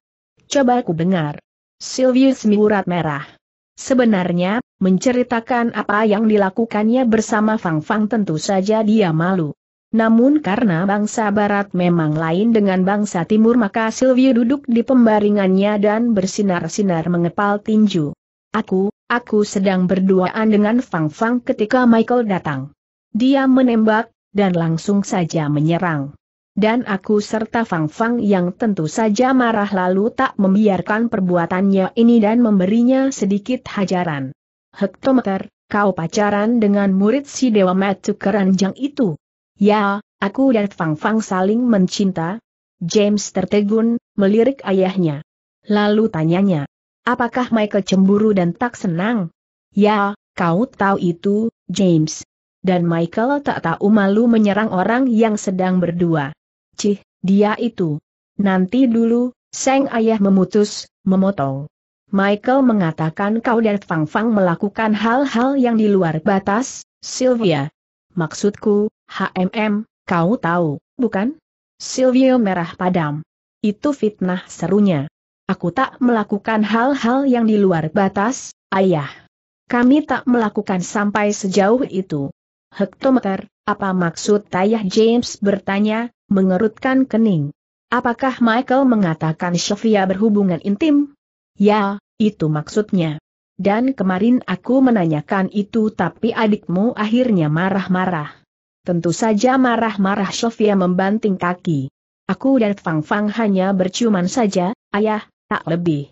Coba aku dengar. Silvius miurat merah. Sebenarnya, menceritakan apa yang dilakukannya bersama Fang Fang tentu saja dia malu. Namun karena bangsa barat memang lain dengan bangsa timur maka Silvio duduk di pembaringannya dan bersinar-sinar mengepal tinju. Aku, aku sedang berduaan dengan Fang Fang ketika Michael datang. Dia menembak, dan langsung saja menyerang. Dan aku serta Fang Fang yang tentu saja marah lalu tak membiarkan perbuatannya ini dan memberinya sedikit hajaran. Hektometer, kau pacaran dengan murid si Dewa Matu Keranjang itu. Ya, aku dan Fang Fang saling mencinta. James tertegun, melirik ayahnya. Lalu tanyanya, apakah Michael cemburu dan tak senang? Ya, kau tahu itu, James, dan Michael tak tahu malu menyerang orang yang sedang berdua. Cih, dia itu. Nanti dulu, Seng Ayah memutus, memotong. Michael mengatakan kau dan Fang Fang melakukan hal-hal yang di luar batas, Sylvia. Maksudku, HMM, kau tahu, bukan? Sylvia merah padam. Itu fitnah serunya. Aku tak melakukan hal-hal yang di luar batas, ayah. Kami tak melakukan sampai sejauh itu. Hektometer, apa maksud Tayah James bertanya, mengerutkan kening. Apakah Michael mengatakan Sofia berhubungan intim? Ya, itu maksudnya. Dan kemarin aku menanyakan itu tapi adikmu akhirnya marah-marah. Tentu saja marah-marah Sofia membanting kaki. Aku dan Fang Fang hanya berciuman saja, ayah, tak lebih.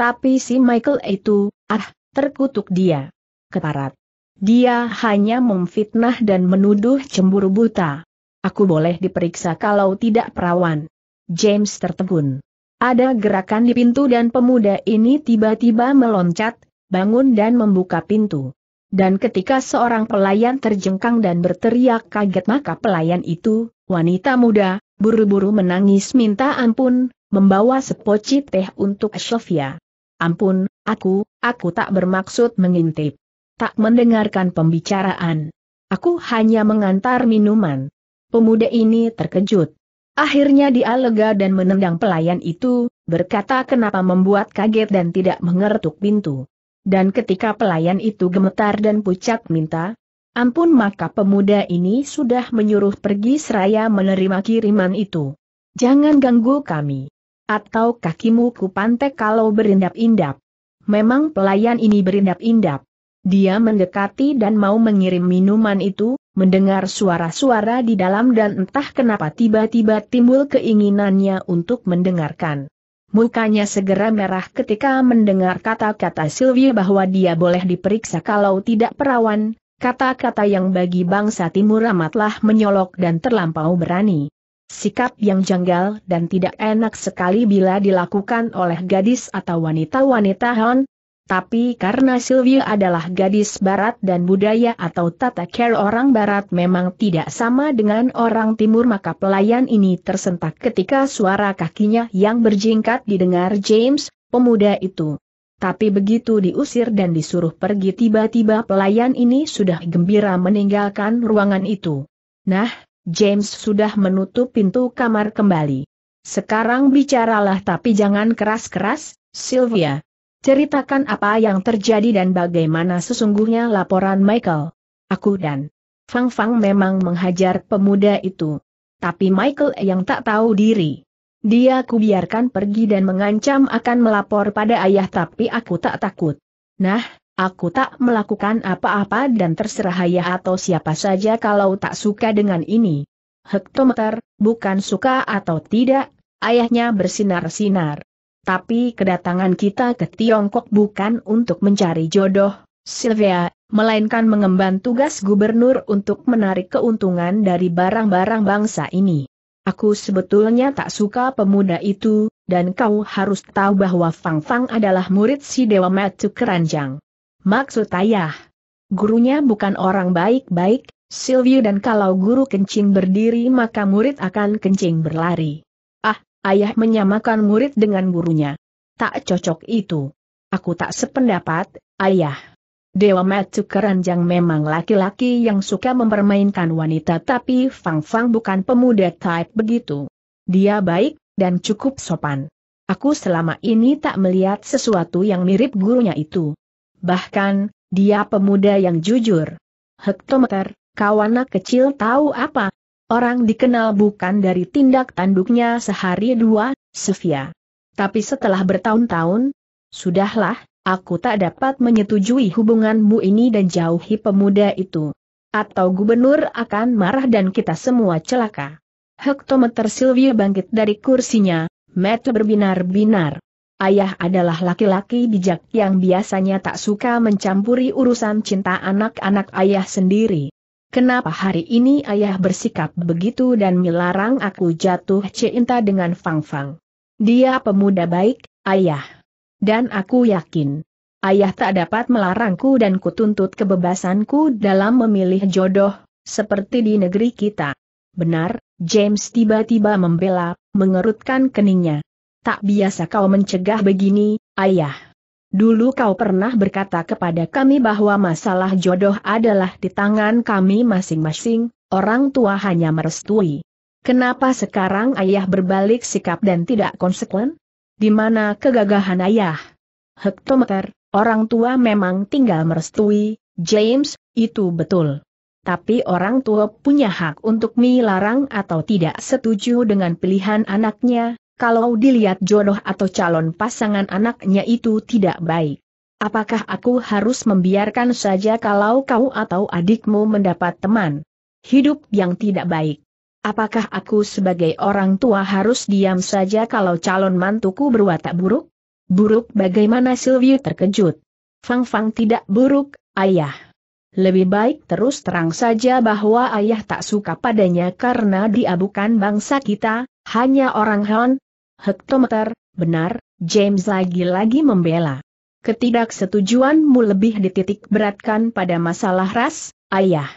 Tapi si Michael itu, ah, terkutuk dia. Keparat. Dia hanya memfitnah dan menuduh cemburu buta. Aku boleh diperiksa kalau tidak perawan. James tertegun. Ada gerakan di pintu dan pemuda ini tiba-tiba meloncat, bangun dan membuka pintu. Dan ketika seorang pelayan terjengkang dan berteriak kaget maka pelayan itu, wanita muda, buru-buru menangis minta ampun, membawa sepoci teh untuk Sofia. Ampun, aku, aku tak bermaksud mengintip tak mendengarkan pembicaraan. Aku hanya mengantar minuman. Pemuda ini terkejut. Akhirnya dia lega dan menendang pelayan itu, berkata kenapa membuat kaget dan tidak mengertuk pintu. Dan ketika pelayan itu gemetar dan pucat minta, ampun maka pemuda ini sudah menyuruh pergi seraya menerima kiriman itu. Jangan ganggu kami. Atau kakimu kupantek kalau berindap-indap. Memang pelayan ini berindap-indap. Dia mendekati dan mau mengirim minuman itu, mendengar suara-suara di dalam dan entah kenapa tiba-tiba timbul keinginannya untuk mendengarkan. Mukanya segera merah ketika mendengar kata-kata Sylvia bahwa dia boleh diperiksa kalau tidak perawan, kata-kata yang bagi bangsa timur amatlah menyolok dan terlampau berani. Sikap yang janggal dan tidak enak sekali bila dilakukan oleh gadis atau wanita-wanita Han, tapi karena Sylvia adalah gadis barat dan budaya atau tata cara orang barat memang tidak sama dengan orang timur maka pelayan ini tersentak ketika suara kakinya yang berjingkat didengar James, pemuda itu. Tapi begitu diusir dan disuruh pergi tiba-tiba pelayan ini sudah gembira meninggalkan ruangan itu. Nah, James sudah menutup pintu kamar kembali. Sekarang bicaralah tapi jangan keras-keras, Sylvia. Ceritakan apa yang terjadi dan bagaimana sesungguhnya laporan Michael. Aku dan Fang Fang memang menghajar pemuda itu. Tapi Michael yang tak tahu diri. Dia kubiarkan pergi dan mengancam akan melapor pada ayah tapi aku tak takut. Nah, aku tak melakukan apa-apa dan terserah ayah atau siapa saja kalau tak suka dengan ini. Hektometer, bukan suka atau tidak, ayahnya bersinar-sinar tapi kedatangan kita ke Tiongkok bukan untuk mencari jodoh, Sylvia, melainkan mengemban tugas gubernur untuk menarik keuntungan dari barang-barang bangsa ini. Aku sebetulnya tak suka pemuda itu, dan kau harus tahu bahwa Fang Fang adalah murid si Dewa Matu Keranjang. Maksud ayah, gurunya bukan orang baik-baik, Sylvia dan kalau guru kencing berdiri maka murid akan kencing berlari ayah menyamakan murid dengan gurunya. Tak cocok itu. Aku tak sependapat, ayah. Dewa Matsu Keranjang memang laki-laki yang suka mempermainkan wanita tapi Fang Fang bukan pemuda type begitu. Dia baik, dan cukup sopan. Aku selama ini tak melihat sesuatu yang mirip gurunya itu. Bahkan, dia pemuda yang jujur. Hektometer, kawana kecil tahu apa? Orang dikenal bukan dari tindak tanduknya sehari dua, Sofia. Tapi setelah bertahun-tahun, sudahlah, aku tak dapat menyetujui hubunganmu ini dan jauhi pemuda itu. Atau gubernur akan marah dan kita semua celaka. Hektometer Sylvia bangkit dari kursinya, mata berbinar-binar. Ayah adalah laki-laki bijak yang biasanya tak suka mencampuri urusan cinta anak-anak ayah sendiri. Kenapa hari ini ayah bersikap begitu dan melarang aku jatuh cinta dengan Fang Fang? Dia pemuda baik, ayah. Dan aku yakin. Ayah tak dapat melarangku dan kutuntut kebebasanku dalam memilih jodoh, seperti di negeri kita. Benar, James tiba-tiba membela, mengerutkan keningnya. Tak biasa kau mencegah begini, ayah. Dulu kau pernah berkata kepada kami bahwa masalah jodoh adalah di tangan kami masing-masing, orang tua hanya merestui. Kenapa sekarang ayah berbalik sikap dan tidak konsekuen? Di mana kegagahan ayah? Hektometer, orang tua memang tinggal merestui, James, itu betul. Tapi orang tua punya hak untuk melarang atau tidak setuju dengan pilihan anaknya, kalau dilihat jodoh atau calon pasangan anaknya itu tidak baik. Apakah aku harus membiarkan saja kalau kau atau adikmu mendapat teman hidup yang tidak baik? Apakah aku sebagai orang tua harus diam saja kalau calon mantuku berwatak buruk? Buruk bagaimana Sylvie terkejut. Fang Fang tidak buruk, ayah. Lebih baik terus terang saja bahwa ayah tak suka padanya karena dia bukan bangsa kita, hanya orang Han, hektometer, benar, James lagi-lagi membela. Ketidaksetujuanmu lebih dititik beratkan pada masalah ras, ayah.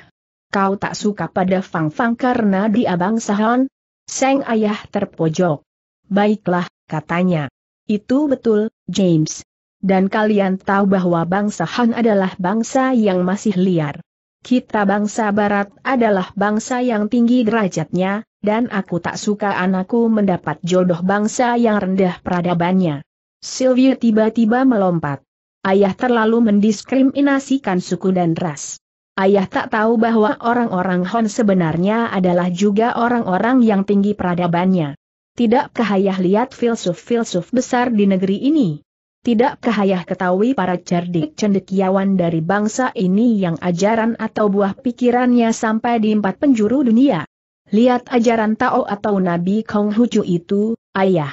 Kau tak suka pada Fang Fang karena di Abang Sahon? Seng ayah terpojok. Baiklah, katanya. Itu betul, James. Dan kalian tahu bahwa bangsa Han adalah bangsa yang masih liar. Kita bangsa Barat adalah bangsa yang tinggi derajatnya, dan aku tak suka anakku mendapat jodoh bangsa yang rendah peradabannya. Sylvia tiba-tiba melompat. Ayah terlalu mendiskriminasikan suku dan ras. Ayah tak tahu bahwa orang-orang Hon sebenarnya adalah juga orang-orang yang tinggi peradabannya. Tidakkah ayah lihat filsuf-filsuf besar di negeri ini? Tidakkah ayah ketahui para cerdik cendekiawan dari bangsa ini yang ajaran atau buah pikirannya sampai di empat penjuru dunia? Lihat ajaran Tao atau Nabi Kong Hucu itu, ayah.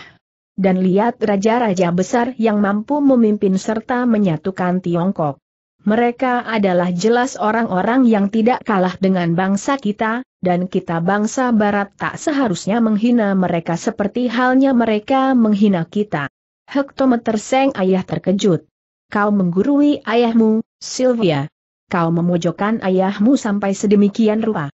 Dan lihat raja-raja besar yang mampu memimpin serta menyatukan Tiongkok. Mereka adalah jelas orang-orang yang tidak kalah dengan bangsa kita, dan kita bangsa barat tak seharusnya menghina mereka seperti halnya mereka menghina kita. Hektometer Seng ayah terkejut. Kau menggurui ayahmu, Sylvia. Kau memojokkan ayahmu sampai sedemikian rupa.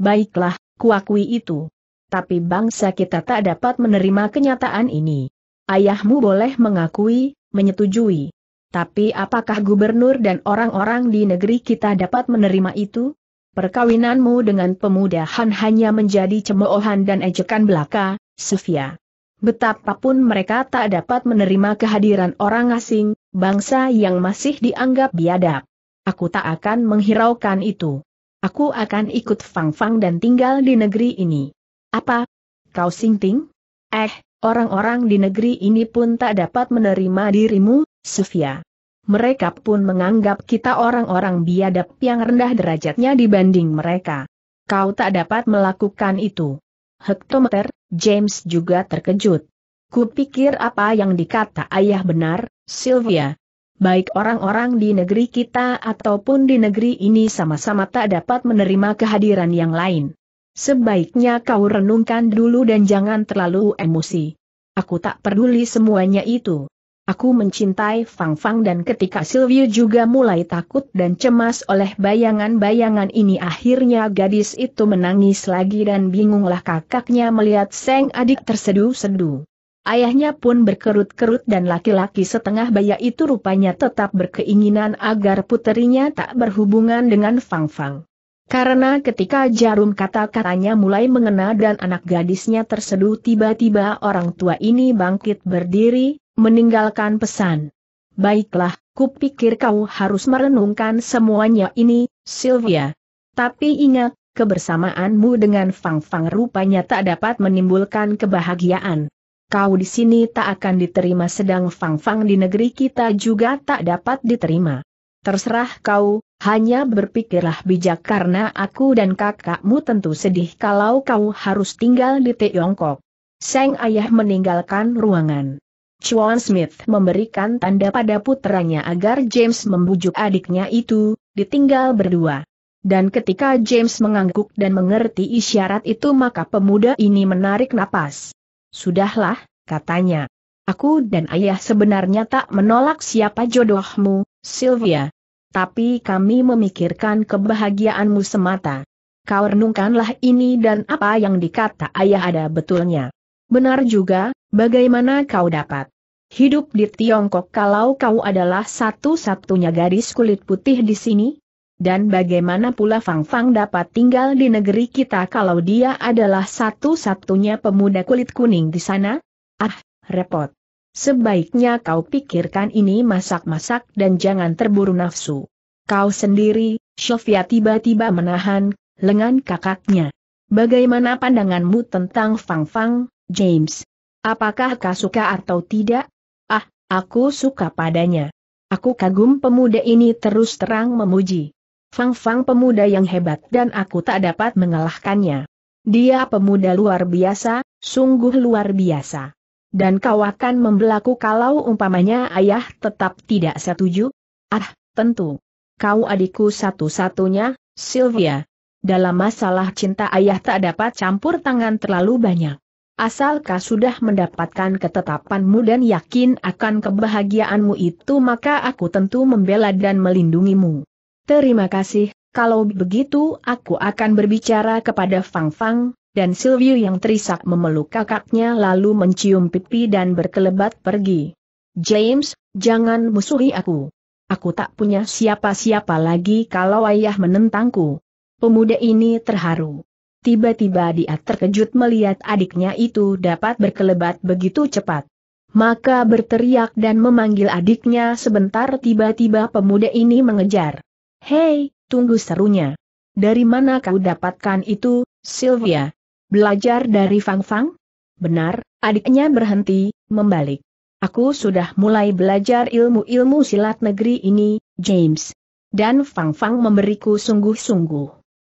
Baiklah, kuakui itu. Tapi bangsa kita tak dapat menerima kenyataan ini. Ayahmu boleh mengakui, menyetujui. Tapi apakah gubernur dan orang-orang di negeri kita dapat menerima itu? Perkawinanmu dengan pemuda Han hanya menjadi cemoohan dan ejekan belaka, Sofia. Betapapun mereka tak dapat menerima kehadiran orang asing, bangsa yang masih dianggap biadab. Aku tak akan menghiraukan itu. Aku akan ikut Fang Fang dan tinggal di negeri ini. Apa? Kau singting? Eh, orang-orang di negeri ini pun tak dapat menerima dirimu, Sofia. Mereka pun menganggap kita orang-orang biadab yang rendah derajatnya dibanding mereka. Kau tak dapat melakukan itu. Hektometer, James juga terkejut. Kupikir apa yang dikata ayah benar, Sylvia, baik orang-orang di negeri kita ataupun di negeri ini sama-sama tak dapat menerima kehadiran yang lain. Sebaiknya kau renungkan dulu dan jangan terlalu emosi. Aku tak peduli semuanya itu. Aku mencintai Fang Fang dan ketika Silvio juga mulai takut dan cemas oleh bayangan-bayangan ini akhirnya gadis itu menangis lagi dan bingunglah kakaknya melihat Seng adik terseduh-seduh. Ayahnya pun berkerut-kerut dan laki-laki setengah baya itu rupanya tetap berkeinginan agar puterinya tak berhubungan dengan Fang Fang. Karena ketika jarum kata-katanya mulai mengena dan anak gadisnya terseduh tiba-tiba orang tua ini bangkit berdiri, meninggalkan pesan. Baiklah, kupikir kau harus merenungkan semuanya ini, Sylvia. Tapi ingat, kebersamaanmu dengan Fang Fang rupanya tak dapat menimbulkan kebahagiaan kau di sini tak akan diterima sedang Fang Fang di negeri kita juga tak dapat diterima. Terserah kau, hanya berpikirlah bijak karena aku dan kakakmu tentu sedih kalau kau harus tinggal di Tiongkok. Seng ayah meninggalkan ruangan. Chuan Smith memberikan tanda pada putranya agar James membujuk adiknya itu, ditinggal berdua. Dan ketika James mengangguk dan mengerti isyarat itu maka pemuda ini menarik napas. Sudahlah, katanya. Aku dan ayah sebenarnya tak menolak siapa jodohmu, Sylvia. Tapi kami memikirkan kebahagiaanmu semata. Kau renungkanlah ini dan apa yang dikata ayah ada betulnya. Benar juga, bagaimana kau dapat hidup di Tiongkok kalau kau adalah satu-satunya gadis kulit putih di sini? Dan bagaimana pula Fang Fang dapat tinggal di negeri kita kalau dia adalah satu-satunya pemuda kulit kuning di sana? Ah, repot. Sebaiknya kau pikirkan ini masak-masak dan jangan terburu nafsu. Kau sendiri, Sofia tiba-tiba menahan lengan kakaknya. Bagaimana pandanganmu tentang Fang Fang, James? Apakah kau suka atau tidak? Ah, aku suka padanya. Aku kagum pemuda ini terus terang memuji. Fang Fang pemuda yang hebat dan aku tak dapat mengalahkannya. Dia pemuda luar biasa, sungguh luar biasa. Dan kau akan membelaku kalau umpamanya ayah tetap tidak setuju? Ah, tentu. Kau adikku satu-satunya, Sylvia. Dalam masalah cinta ayah tak dapat campur tangan terlalu banyak. Asal kau sudah mendapatkan ketetapanmu dan yakin akan kebahagiaanmu itu maka aku tentu membela dan melindungimu. Terima kasih, kalau begitu aku akan berbicara kepada Fang Fang, dan Silvio yang terisak memeluk kakaknya lalu mencium pipi dan berkelebat pergi. James, jangan musuhi aku. Aku tak punya siapa-siapa lagi kalau ayah menentangku. Pemuda ini terharu. Tiba-tiba dia terkejut melihat adiknya itu dapat berkelebat begitu cepat. Maka berteriak dan memanggil adiknya sebentar tiba-tiba pemuda ini mengejar. Hei, tunggu serunya. Dari mana kau dapatkan itu, Sylvia? Belajar dari Fang Fang? Benar, adiknya berhenti, membalik. Aku sudah mulai belajar ilmu-ilmu silat negeri ini, James. Dan Fang Fang memberiku sungguh-sungguh.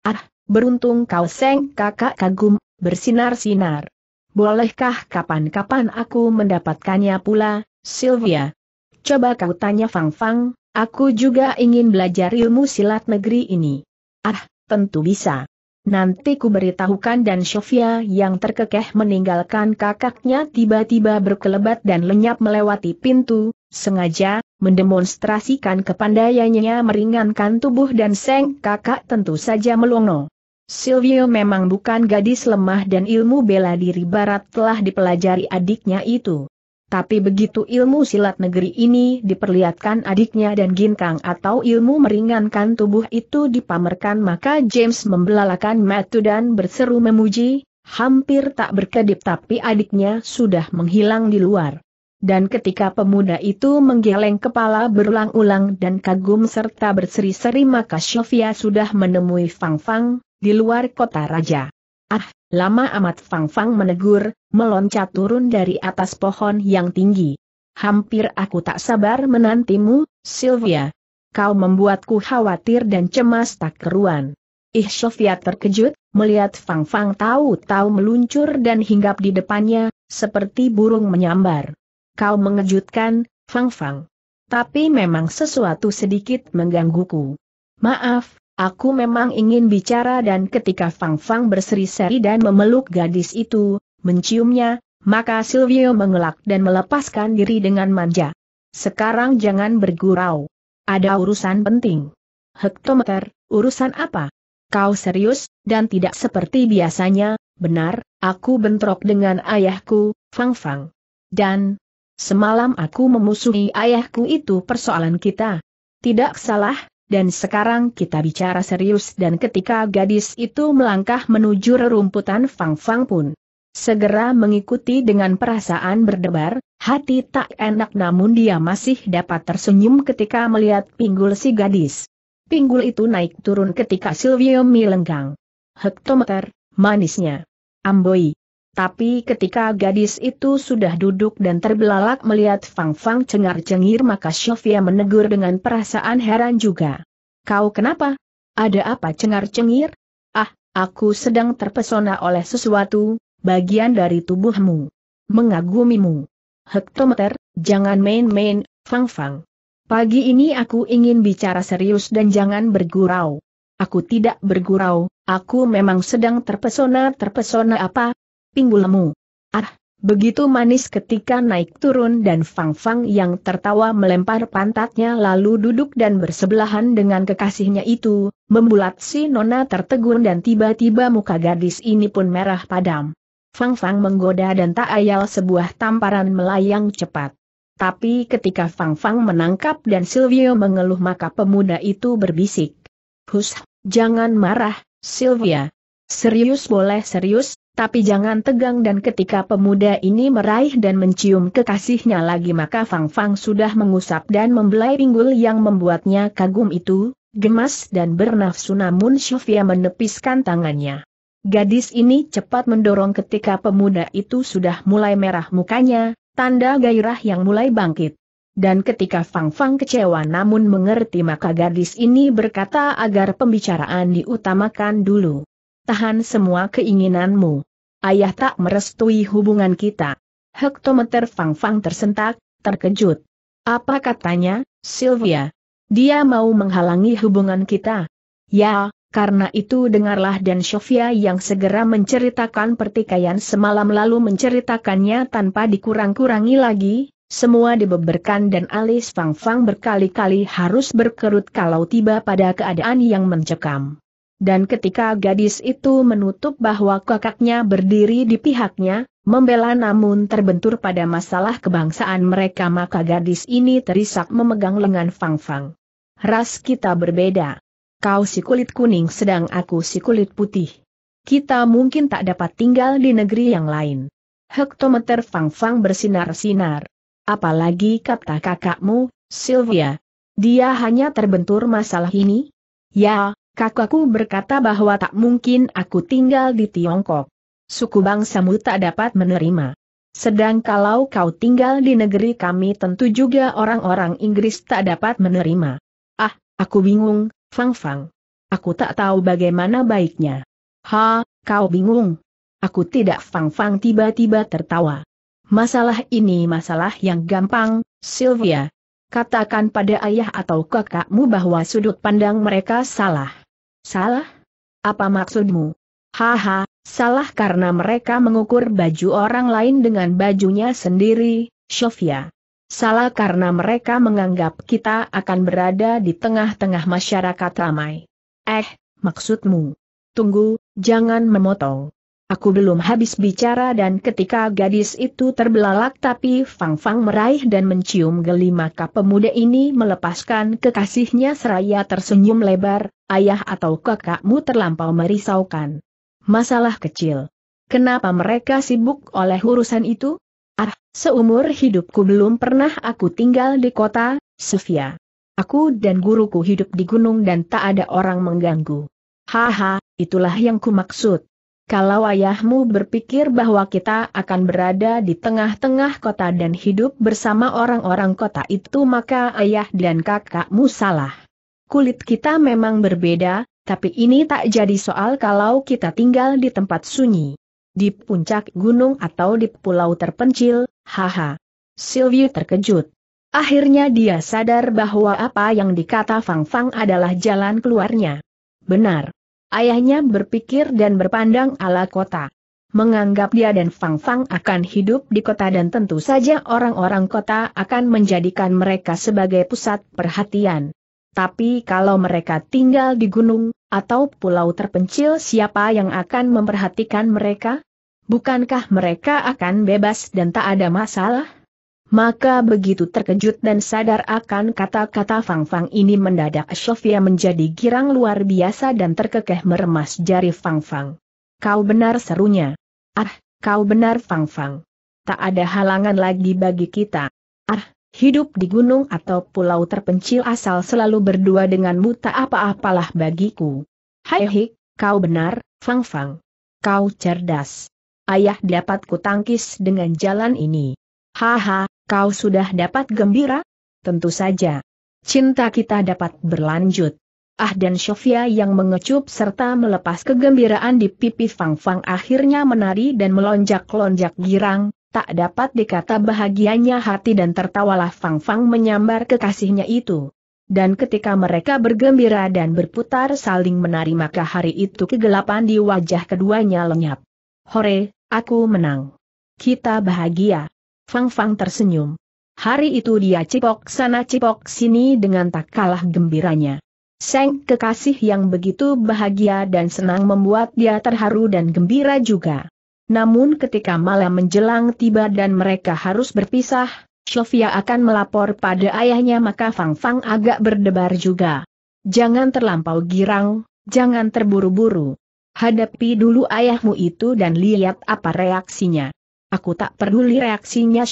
Ah, beruntung kau seng kakak kagum, bersinar-sinar. Bolehkah kapan-kapan aku mendapatkannya pula, Sylvia? Coba kau tanya Fang Fang, Aku juga ingin belajar ilmu silat negeri ini. Ah, tentu bisa. Nanti ku beritahukan dan Sofia yang terkekeh meninggalkan kakaknya tiba-tiba berkelebat dan lenyap melewati pintu, sengaja, mendemonstrasikan kepandaiannya meringankan tubuh dan seng kakak tentu saja melongo. Silvio memang bukan gadis lemah dan ilmu bela diri barat telah dipelajari adiknya itu. Tapi begitu ilmu silat negeri ini diperlihatkan adiknya dan ginkang atau ilmu meringankan tubuh itu dipamerkan maka James membelalakan matu dan berseru memuji, hampir tak berkedip tapi adiknya sudah menghilang di luar. Dan ketika pemuda itu menggeleng kepala berulang-ulang dan kagum serta berseri-seri maka Sylvia sudah menemui Fang Fang, di luar kota raja. Ah, lama amat Fang Fang menegur, meloncat turun dari atas pohon yang tinggi. Hampir aku tak sabar menantimu, Sylvia. Kau membuatku khawatir dan cemas tak keruan. Ih Sofia terkejut, melihat Fang Fang tahu-tahu meluncur dan hinggap di depannya, seperti burung menyambar. Kau mengejutkan, Fang Fang. Tapi memang sesuatu sedikit menggangguku. Maaf, Aku memang ingin bicara dan ketika Fang Fang berseri-seri dan memeluk gadis itu, menciumnya, maka Silvio mengelak dan melepaskan diri dengan manja. Sekarang jangan bergurau. Ada urusan penting. Hektometer, urusan apa? Kau serius, dan tidak seperti biasanya, benar, aku bentrok dengan ayahku, Fang Fang. Dan, semalam aku memusuhi ayahku itu persoalan kita. Tidak salah, dan sekarang kita bicara serius dan ketika gadis itu melangkah menuju rerumputan Fang Fang pun segera mengikuti dengan perasaan berdebar, hati tak enak namun dia masih dapat tersenyum ketika melihat pinggul si gadis. Pinggul itu naik turun ketika Silvio melenggang. Hektometer, manisnya. Amboi, tapi ketika gadis itu sudah duduk dan terbelalak melihat Fang Fang cengar-cengir maka Sofia menegur dengan perasaan heran juga. Kau kenapa? Ada apa cengar-cengir? Ah, aku sedang terpesona oleh sesuatu, bagian dari tubuhmu. Mengagumimu. Hektometer, jangan main-main, Fang Fang. Pagi ini aku ingin bicara serius dan jangan bergurau. Aku tidak bergurau, aku memang sedang terpesona-terpesona apa, pinggulmu. Ah, begitu manis ketika naik turun dan Fang Fang yang tertawa melempar pantatnya lalu duduk dan bersebelahan dengan kekasihnya itu, membulat si Nona tertegun dan tiba-tiba muka gadis ini pun merah padam. Fang Fang menggoda dan tak ayal sebuah tamparan melayang cepat. Tapi ketika Fang Fang menangkap dan Silvio mengeluh maka pemuda itu berbisik. Hus, jangan marah, Silvia. Serius boleh serius, tapi jangan tegang dan ketika pemuda ini meraih dan mencium kekasihnya lagi maka Fang Fang sudah mengusap dan membelai pinggul yang membuatnya kagum itu, gemas dan bernafsu namun Sofia menepiskan tangannya. Gadis ini cepat mendorong ketika pemuda itu sudah mulai merah mukanya, tanda gairah yang mulai bangkit. Dan ketika Fang Fang kecewa namun mengerti maka gadis ini berkata agar pembicaraan diutamakan dulu tahan semua keinginanmu. Ayah tak merestui hubungan kita. Hektometer Fang Fang tersentak, terkejut. Apa katanya, Sylvia? Dia mau menghalangi hubungan kita. Ya, karena itu dengarlah dan Sofia yang segera menceritakan pertikaian semalam lalu menceritakannya tanpa dikurang-kurangi lagi, semua dibeberkan dan alis Fang Fang berkali-kali harus berkerut kalau tiba pada keadaan yang mencekam. Dan ketika gadis itu menutup bahwa kakaknya berdiri di pihaknya, membela namun terbentur pada masalah kebangsaan mereka maka gadis ini terisak memegang lengan Fang Fang. Ras kita berbeda. Kau si kulit kuning sedang aku si kulit putih. Kita mungkin tak dapat tinggal di negeri yang lain. Hektometer Fang Fang bersinar-sinar. Apalagi kata kakakmu, Sylvia. Dia hanya terbentur masalah ini? Ya, Kakakku berkata bahwa tak mungkin aku tinggal di Tiongkok. Suku bangsamu tak dapat menerima. Sedang kalau kau tinggal di negeri kami tentu juga orang-orang Inggris tak dapat menerima. Ah, aku bingung, Fang Fang. Aku tak tahu bagaimana baiknya. Ha, kau bingung. Aku tidak Fang Fang tiba-tiba tertawa. Masalah ini masalah yang gampang, Sylvia. Katakan pada ayah atau kakakmu bahwa sudut pandang mereka salah. Salah? Apa maksudmu? Haha, salah karena mereka mengukur baju orang lain dengan bajunya sendiri, Sofia. Salah karena mereka menganggap kita akan berada di tengah-tengah masyarakat ramai. Eh, maksudmu? Tunggu, jangan memotong. Aku belum habis bicara dan ketika gadis itu terbelalak tapi Fang Fang meraih dan mencium geli maka pemuda ini melepaskan kekasihnya seraya tersenyum lebar, ayah atau kakakmu terlampau merisaukan. Masalah kecil. Kenapa mereka sibuk oleh urusan itu? Ah, seumur hidupku belum pernah aku tinggal di kota, Sofia. Aku dan guruku hidup di gunung dan tak ada orang mengganggu. Haha, itulah yang ku maksud. Kalau ayahmu berpikir bahwa kita akan berada di tengah-tengah kota dan hidup bersama orang-orang kota itu maka ayah dan kakakmu salah. Kulit kita memang berbeda, tapi ini tak jadi soal kalau kita tinggal di tempat sunyi. Di puncak gunung atau di pulau terpencil, haha. Sylvie terkejut. Akhirnya dia sadar bahwa apa yang dikata Fang Fang adalah jalan keluarnya. Benar, Ayahnya berpikir dan berpandang ala kota. Menganggap dia dan Fang Fang akan hidup di kota dan tentu saja orang-orang kota akan menjadikan mereka sebagai pusat perhatian. Tapi kalau mereka tinggal di gunung, atau pulau terpencil siapa yang akan memperhatikan mereka? Bukankah mereka akan bebas dan tak ada masalah? maka begitu terkejut dan sadar akan kata-kata Fang Fang ini mendadak Sofia menjadi girang luar biasa dan terkekeh meremas jari Fang Fang. Kau benar serunya. Ah, kau benar Fang Fang. Tak ada halangan lagi bagi kita. Ah, hidup di gunung atau pulau terpencil asal selalu berdua denganmu tak apa-apalah bagiku. Hai hei, kau benar, Fang Fang. Kau cerdas. Ayah dapat kutangkis dengan jalan ini. Haha, Kau sudah dapat gembira? Tentu saja. Cinta kita dapat berlanjut. Ah dan Sofia yang mengecup serta melepas kegembiraan di pipi Fang Fang akhirnya menari dan melonjak-lonjak girang, tak dapat dikata bahagianya hati dan tertawalah Fang Fang menyambar kekasihnya itu. Dan ketika mereka bergembira dan berputar saling menari maka hari itu kegelapan di wajah keduanya lenyap. Hore, aku menang. Kita bahagia. Fang Fang tersenyum. Hari itu dia cipok sana cipok sini dengan tak kalah gembiranya. Seng kekasih yang begitu bahagia dan senang membuat dia terharu dan gembira juga. Namun ketika malam menjelang tiba dan mereka harus berpisah, Sofia akan melapor pada ayahnya maka Fang Fang agak berdebar juga. Jangan terlampau girang, jangan terburu-buru. Hadapi dulu ayahmu itu dan lihat apa reaksinya. Aku tak peduli reaksinya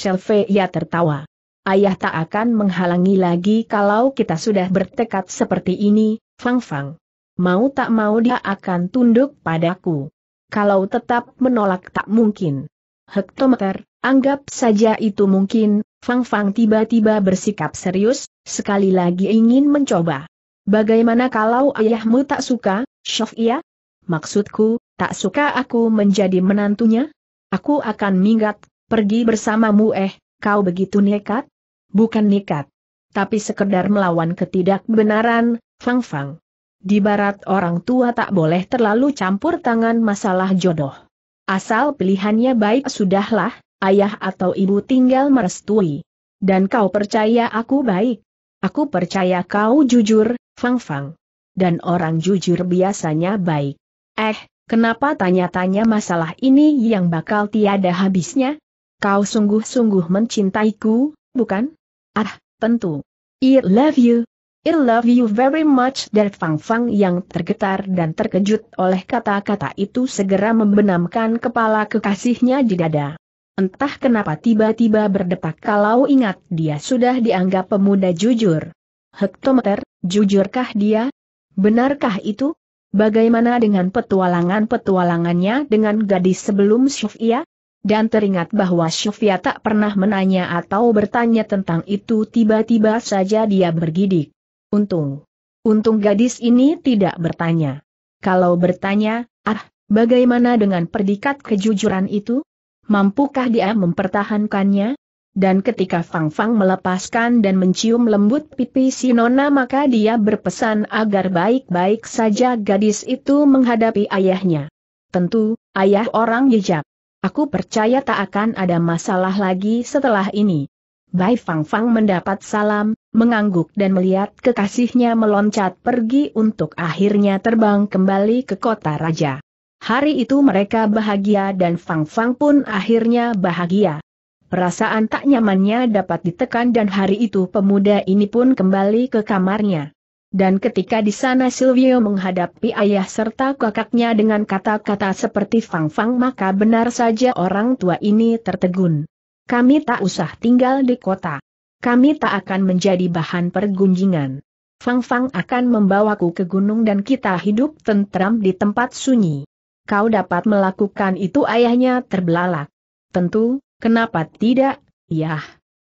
ia tertawa. Ayah tak akan menghalangi lagi kalau kita sudah bertekad seperti ini, Fang Fang. Mau tak mau dia akan tunduk padaku. Kalau tetap menolak tak mungkin. Hektometer, anggap saja itu mungkin, Fang Fang tiba-tiba bersikap serius, sekali lagi ingin mencoba. Bagaimana kalau ayahmu tak suka, ia? Maksudku, tak suka aku menjadi menantunya? Aku akan minggat, pergi bersamamu eh, kau begitu nekat? Bukan nekat. Tapi sekedar melawan ketidakbenaran, Fang Fang. Di barat orang tua tak boleh terlalu campur tangan masalah jodoh. Asal pilihannya baik sudahlah, ayah atau ibu tinggal merestui. Dan kau percaya aku baik. Aku percaya kau jujur, Fang Fang. Dan orang jujur biasanya baik. Eh, Kenapa tanya-tanya masalah ini yang bakal tiada habisnya? Kau sungguh-sungguh mencintaiku, bukan? Ah, tentu. I love you. I love you very much Dan Fang Fang yang tergetar dan terkejut oleh kata-kata itu segera membenamkan kepala kekasihnya di dada. Entah kenapa tiba-tiba berdetak kalau ingat dia sudah dianggap pemuda jujur. Hektometer, jujurkah dia? Benarkah itu? Bagaimana dengan petualangan-petualangannya dengan gadis sebelum Syufia? Dan teringat bahwa Syufia tak pernah menanya atau bertanya tentang itu tiba-tiba saja dia bergidik. Untung. Untung gadis ini tidak bertanya. Kalau bertanya, ah, bagaimana dengan perdikat kejujuran itu? Mampukah dia mempertahankannya? Dan ketika Fang Fang melepaskan dan mencium lembut pipi si Nona maka dia berpesan agar baik-baik saja gadis itu menghadapi ayahnya. Tentu, ayah orang jejak. Aku percaya tak akan ada masalah lagi setelah ini. Bai Fang Fang mendapat salam, mengangguk dan melihat kekasihnya meloncat pergi untuk akhirnya terbang kembali ke kota raja. Hari itu mereka bahagia dan Fang Fang pun akhirnya bahagia. Perasaan tak nyamannya dapat ditekan dan hari itu pemuda ini pun kembali ke kamarnya. Dan ketika di sana Silvio menghadapi ayah serta kakaknya dengan kata-kata seperti fang-fang maka benar saja orang tua ini tertegun. Kami tak usah tinggal di kota. Kami tak akan menjadi bahan pergunjingan. Fang-fang akan membawaku ke gunung dan kita hidup tentram di tempat sunyi. Kau dapat melakukan itu ayahnya terbelalak. Tentu, Kenapa tidak? Yah.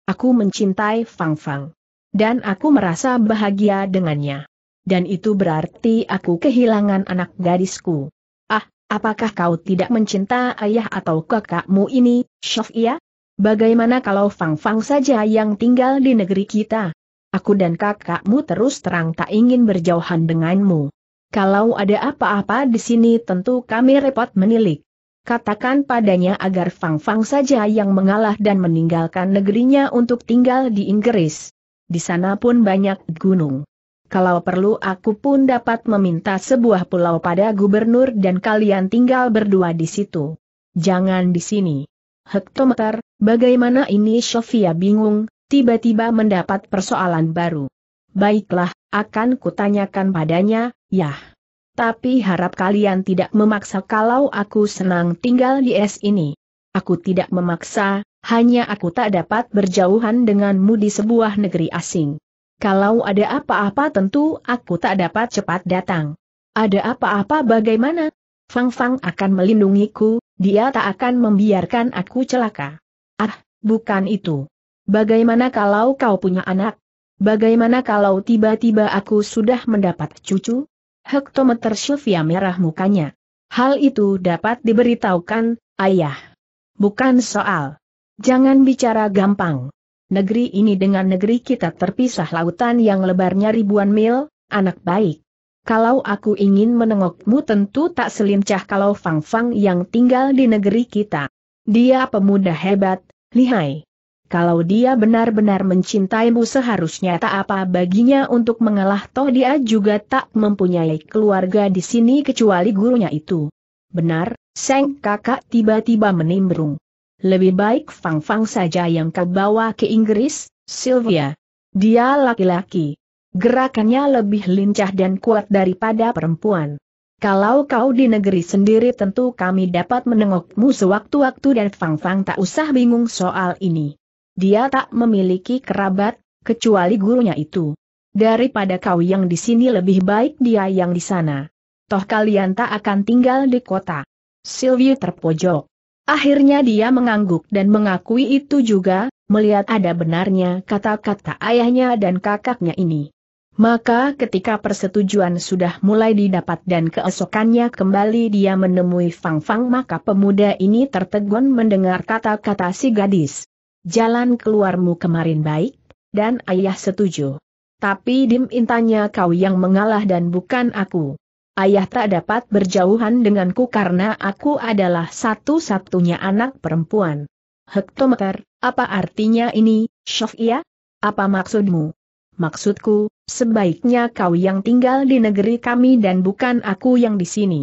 Aku mencintai Fang Fang. Dan aku merasa bahagia dengannya. Dan itu berarti aku kehilangan anak gadisku. Ah, apakah kau tidak mencinta ayah atau kakakmu ini, Shofia? Bagaimana kalau Fang Fang saja yang tinggal di negeri kita? Aku dan kakakmu terus terang tak ingin berjauhan denganmu. Kalau ada apa-apa di sini tentu kami repot menilik katakan padanya agar Fang Fang saja yang mengalah dan meninggalkan negerinya untuk tinggal di Inggris. Di sana pun banyak gunung. Kalau perlu aku pun dapat meminta sebuah pulau pada gubernur dan kalian tinggal berdua di situ. Jangan di sini. Hektometer, bagaimana ini Sofia bingung, tiba-tiba mendapat persoalan baru. Baiklah, akan kutanyakan padanya, yah. Tapi harap kalian tidak memaksa kalau aku senang tinggal di es ini. Aku tidak memaksa, hanya aku tak dapat berjauhan denganmu di sebuah negeri asing. Kalau ada apa-apa tentu aku tak dapat cepat datang. Ada apa-apa bagaimana? Fang Fang akan melindungiku, dia tak akan membiarkan aku celaka. Ah, bukan itu. Bagaimana kalau kau punya anak? Bagaimana kalau tiba-tiba aku sudah mendapat cucu? hektometer Sylvia merah mukanya. Hal itu dapat diberitahukan, ayah. Bukan soal. Jangan bicara gampang. Negeri ini dengan negeri kita terpisah lautan yang lebarnya ribuan mil, anak baik. Kalau aku ingin menengokmu tentu tak selincah kalau Fang Fang yang tinggal di negeri kita. Dia pemuda hebat, lihai. Kalau dia benar-benar mencintaimu seharusnya tak apa baginya untuk mengalah toh dia juga tak mempunyai keluarga di sini kecuali gurunya itu. Benar, Seng kakak tiba-tiba menimbrung. Lebih baik Fang Fang saja yang kau bawa ke Inggris, Sylvia. Dia laki-laki. Gerakannya lebih lincah dan kuat daripada perempuan. Kalau kau di negeri sendiri tentu kami dapat menengokmu sewaktu-waktu dan Fang Fang tak usah bingung soal ini. Dia tak memiliki kerabat, kecuali gurunya itu. Daripada kau yang di sini lebih baik dia yang di sana. Toh kalian tak akan tinggal di kota. Sylvie terpojok. Akhirnya dia mengangguk dan mengakui itu juga, melihat ada benarnya kata-kata ayahnya dan kakaknya ini. Maka ketika persetujuan sudah mulai didapat dan keesokannya kembali dia menemui Fang Fang maka pemuda ini tertegun mendengar kata-kata si gadis jalan keluarmu kemarin baik, dan ayah setuju. Tapi Dim Intanya kau yang mengalah dan bukan aku. Ayah tak dapat berjauhan denganku karena aku adalah satu-satunya anak perempuan. Hektometer, apa artinya ini, Shofia? Apa maksudmu? Maksudku, sebaiknya kau yang tinggal di negeri kami dan bukan aku yang di sini.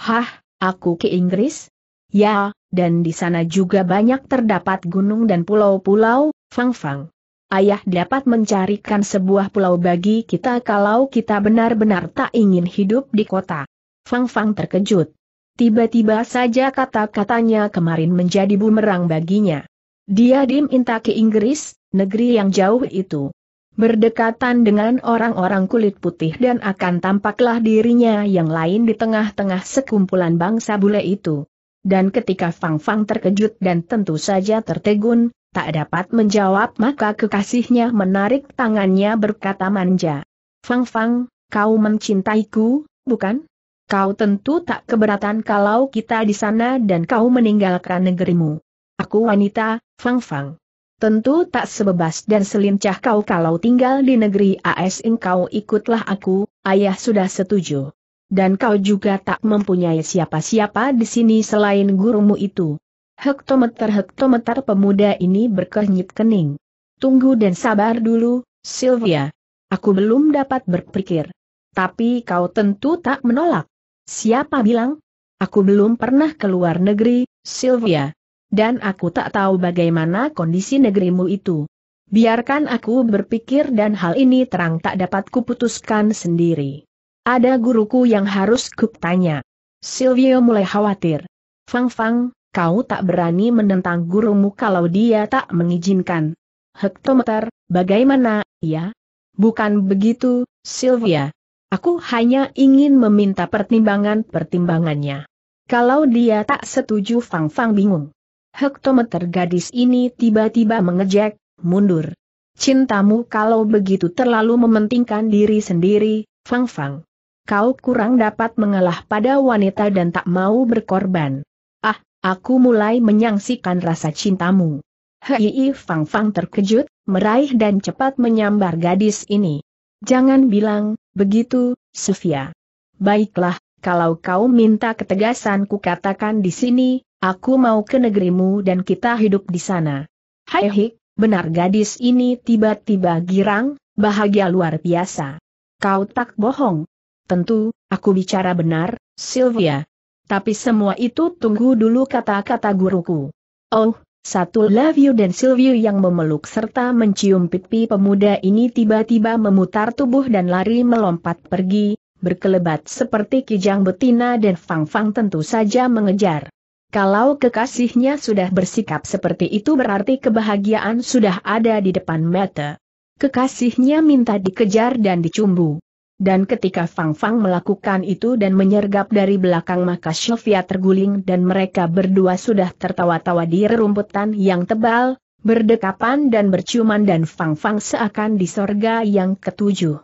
Hah, aku ke Inggris? Ya, dan di sana juga banyak terdapat gunung dan pulau-pulau, Fang Fang. Ayah dapat mencarikan sebuah pulau bagi kita kalau kita benar-benar tak ingin hidup di kota. Fang Fang terkejut. Tiba-tiba saja kata-katanya kemarin menjadi bumerang baginya. Dia diminta ke Inggris, negeri yang jauh itu. Berdekatan dengan orang-orang kulit putih dan akan tampaklah dirinya yang lain di tengah-tengah sekumpulan bangsa bule itu dan ketika Fang Fang terkejut dan tentu saja tertegun, tak dapat menjawab maka kekasihnya menarik tangannya berkata manja. Fang Fang, kau mencintaiku, bukan? Kau tentu tak keberatan kalau kita di sana dan kau meninggalkan negerimu. Aku wanita, Fang Fang. Tentu tak sebebas dan selincah kau kalau tinggal di negeri AS engkau ikutlah aku, ayah sudah setuju dan kau juga tak mempunyai siapa-siapa di sini selain gurumu itu. Hektometer-hektometer pemuda ini berkernyit kening. Tunggu dan sabar dulu, Sylvia. Aku belum dapat berpikir. Tapi kau tentu tak menolak. Siapa bilang? Aku belum pernah keluar negeri, Sylvia. Dan aku tak tahu bagaimana kondisi negerimu itu. Biarkan aku berpikir dan hal ini terang tak dapat kuputuskan sendiri. Ada guruku yang harus kutanya. Silvio mulai khawatir. Fang Fang, kau tak berani menentang gurumu kalau dia tak mengizinkan. Hektometer, bagaimana, ya? Bukan begitu, Silvia. Aku hanya ingin meminta pertimbangan-pertimbangannya. Kalau dia tak setuju Fang Fang bingung. Hektometer gadis ini tiba-tiba mengejek, mundur. Cintamu kalau begitu terlalu mementingkan diri sendiri, Fang Fang kau kurang dapat mengalah pada wanita dan tak mau berkorban. Ah, aku mulai menyangsikan rasa cintamu. Hei Fang Fang terkejut, meraih dan cepat menyambar gadis ini. Jangan bilang, begitu, Sofia. Baiklah, kalau kau minta ketegasanku katakan di sini, aku mau ke negerimu dan kita hidup di sana. Hei, hei benar gadis ini tiba-tiba girang, bahagia luar biasa. Kau tak bohong, Tentu, aku bicara benar, Sylvia. Tapi semua itu tunggu dulu kata-kata guruku. Oh, satu Love You dan Sylvia yang memeluk serta mencium pipi pemuda ini tiba-tiba memutar tubuh dan lari melompat pergi, berkelebat seperti kijang betina dan Fang Fang tentu saja mengejar. Kalau kekasihnya sudah bersikap seperti itu berarti kebahagiaan sudah ada di depan mata. Kekasihnya minta dikejar dan dicumbu. Dan ketika Fang Fang melakukan itu dan menyergap dari belakang maka Sylvia terguling dan mereka berdua sudah tertawa-tawa di rerumputan yang tebal, berdekapan dan berciuman dan Fang Fang seakan di sorga yang ketujuh.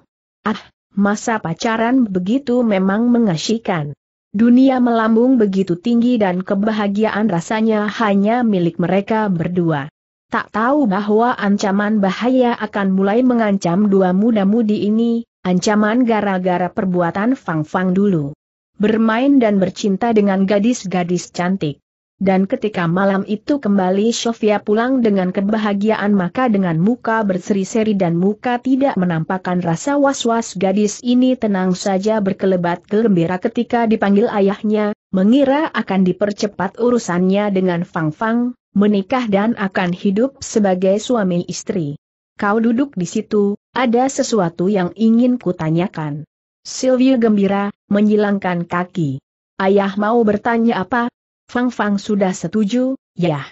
Ah, masa pacaran begitu memang mengasyikan. Dunia melambung begitu tinggi dan kebahagiaan rasanya hanya milik mereka berdua. Tak tahu bahwa ancaman bahaya akan mulai mengancam dua muda-mudi ini, Ancaman gara-gara perbuatan Fang Fang dulu. Bermain dan bercinta dengan gadis-gadis cantik. Dan ketika malam itu kembali Sofia pulang dengan kebahagiaan maka dengan muka berseri-seri dan muka tidak menampakkan rasa was-was gadis ini tenang saja berkelebat gembira ketika dipanggil ayahnya, mengira akan dipercepat urusannya dengan Fang Fang, menikah dan akan hidup sebagai suami istri. Kau duduk di situ, ada sesuatu yang ingin kutanyakan. Sylvia gembira, menyilangkan kaki. Ayah mau bertanya apa? Fang Fang sudah setuju, yah.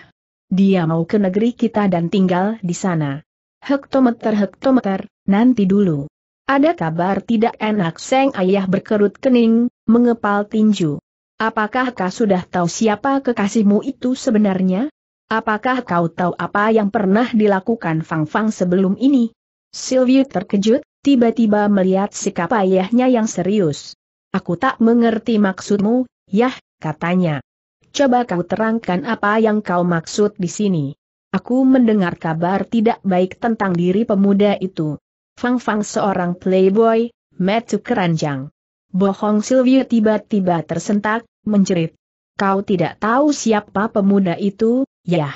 Dia mau ke negeri kita dan tinggal di sana. Hektometer-hektometer, nanti dulu. Ada kabar tidak enak Seng Ayah berkerut kening, mengepal tinju. Apakah kau sudah tahu siapa kekasihmu itu sebenarnya? Apakah kau tahu apa yang pernah dilakukan Fang Fang sebelum ini? Sylvie terkejut, tiba-tiba melihat sikap ayahnya yang serius. Aku tak mengerti maksudmu, yah, katanya. Coba kau terangkan apa yang kau maksud di sini. Aku mendengar kabar tidak baik tentang diri pemuda itu. Fang Fang seorang playboy, metu keranjang. Bohong Sylvie tiba-tiba tersentak, menjerit. Kau tidak tahu siapa pemuda itu, ya?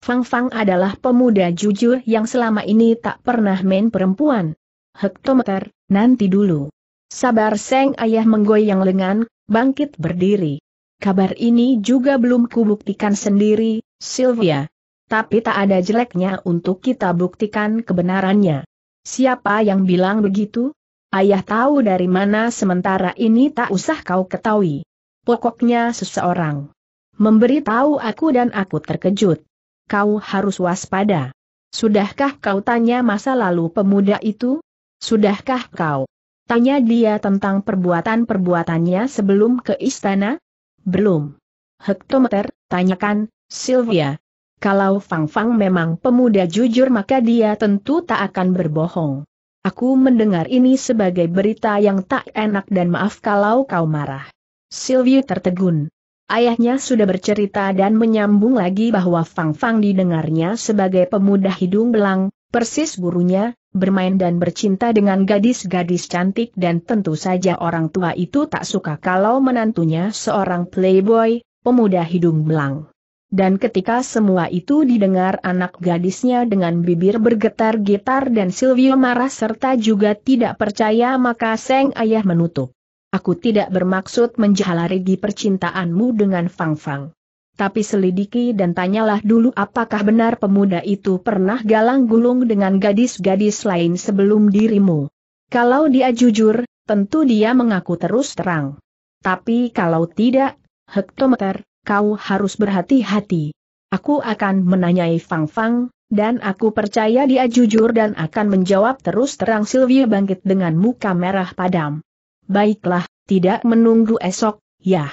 Fang Fang adalah pemuda jujur yang selama ini tak pernah main perempuan. Hektometer, nanti dulu. Sabar Seng Ayah menggoyang lengan, bangkit berdiri. Kabar ini juga belum kubuktikan sendiri, Sylvia. Tapi tak ada jeleknya untuk kita buktikan kebenarannya. Siapa yang bilang begitu? Ayah tahu dari mana sementara ini tak usah kau ketahui pokoknya seseorang. Memberitahu aku dan aku terkejut. Kau harus waspada. Sudahkah kau tanya masa lalu pemuda itu? Sudahkah kau tanya dia tentang perbuatan-perbuatannya sebelum ke istana? Belum. Hektometer, tanyakan, Sylvia. Kalau Fang Fang memang pemuda jujur maka dia tentu tak akan berbohong. Aku mendengar ini sebagai berita yang tak enak dan maaf kalau kau marah. Silvio tertegun. Ayahnya sudah bercerita dan menyambung lagi bahwa Fang Fang didengarnya sebagai pemuda hidung belang, persis gurunya, bermain dan bercinta dengan gadis-gadis cantik dan tentu saja orang tua itu tak suka kalau menantunya seorang playboy, pemuda hidung belang. Dan ketika semua itu didengar anak gadisnya dengan bibir bergetar-getar dan Silvio marah serta juga tidak percaya maka Seng Ayah menutup. Aku tidak bermaksud menjalari di percintaanmu dengan Fang Fang. Tapi selidiki dan tanyalah dulu apakah benar pemuda itu pernah galang gulung dengan gadis-gadis lain sebelum dirimu. Kalau dia jujur, tentu dia mengaku terus terang. Tapi kalau tidak, hektometer, kau harus berhati-hati. Aku akan menanyai Fang Fang, dan aku percaya dia jujur dan akan menjawab terus terang Sylvia bangkit dengan muka merah padam. Baiklah, tidak menunggu esok, ya.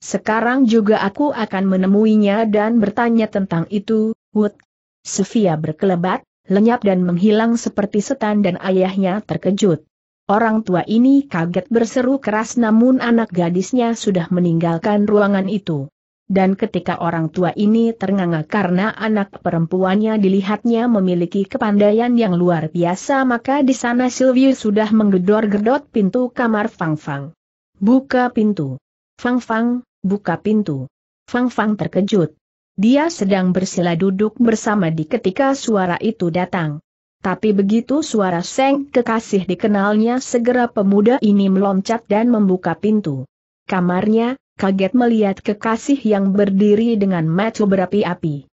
Sekarang juga aku akan menemuinya dan bertanya tentang itu, Wood. Sofia berkelebat, lenyap dan menghilang seperti setan dan ayahnya terkejut. Orang tua ini kaget berseru keras namun anak gadisnya sudah meninggalkan ruangan itu dan ketika orang tua ini ternganga karena anak perempuannya dilihatnya memiliki kepandaian yang luar biasa maka di sana Silvio sudah menggedor-gedor pintu kamar Fang Fang. Buka pintu. Fang Fang, buka pintu. Fang Fang terkejut. Dia sedang bersila duduk bersama di ketika suara itu datang. Tapi begitu suara Seng kekasih dikenalnya segera pemuda ini meloncat dan membuka pintu. Kamarnya, kaget melihat kekasih yang berdiri dengan mata berapi-api.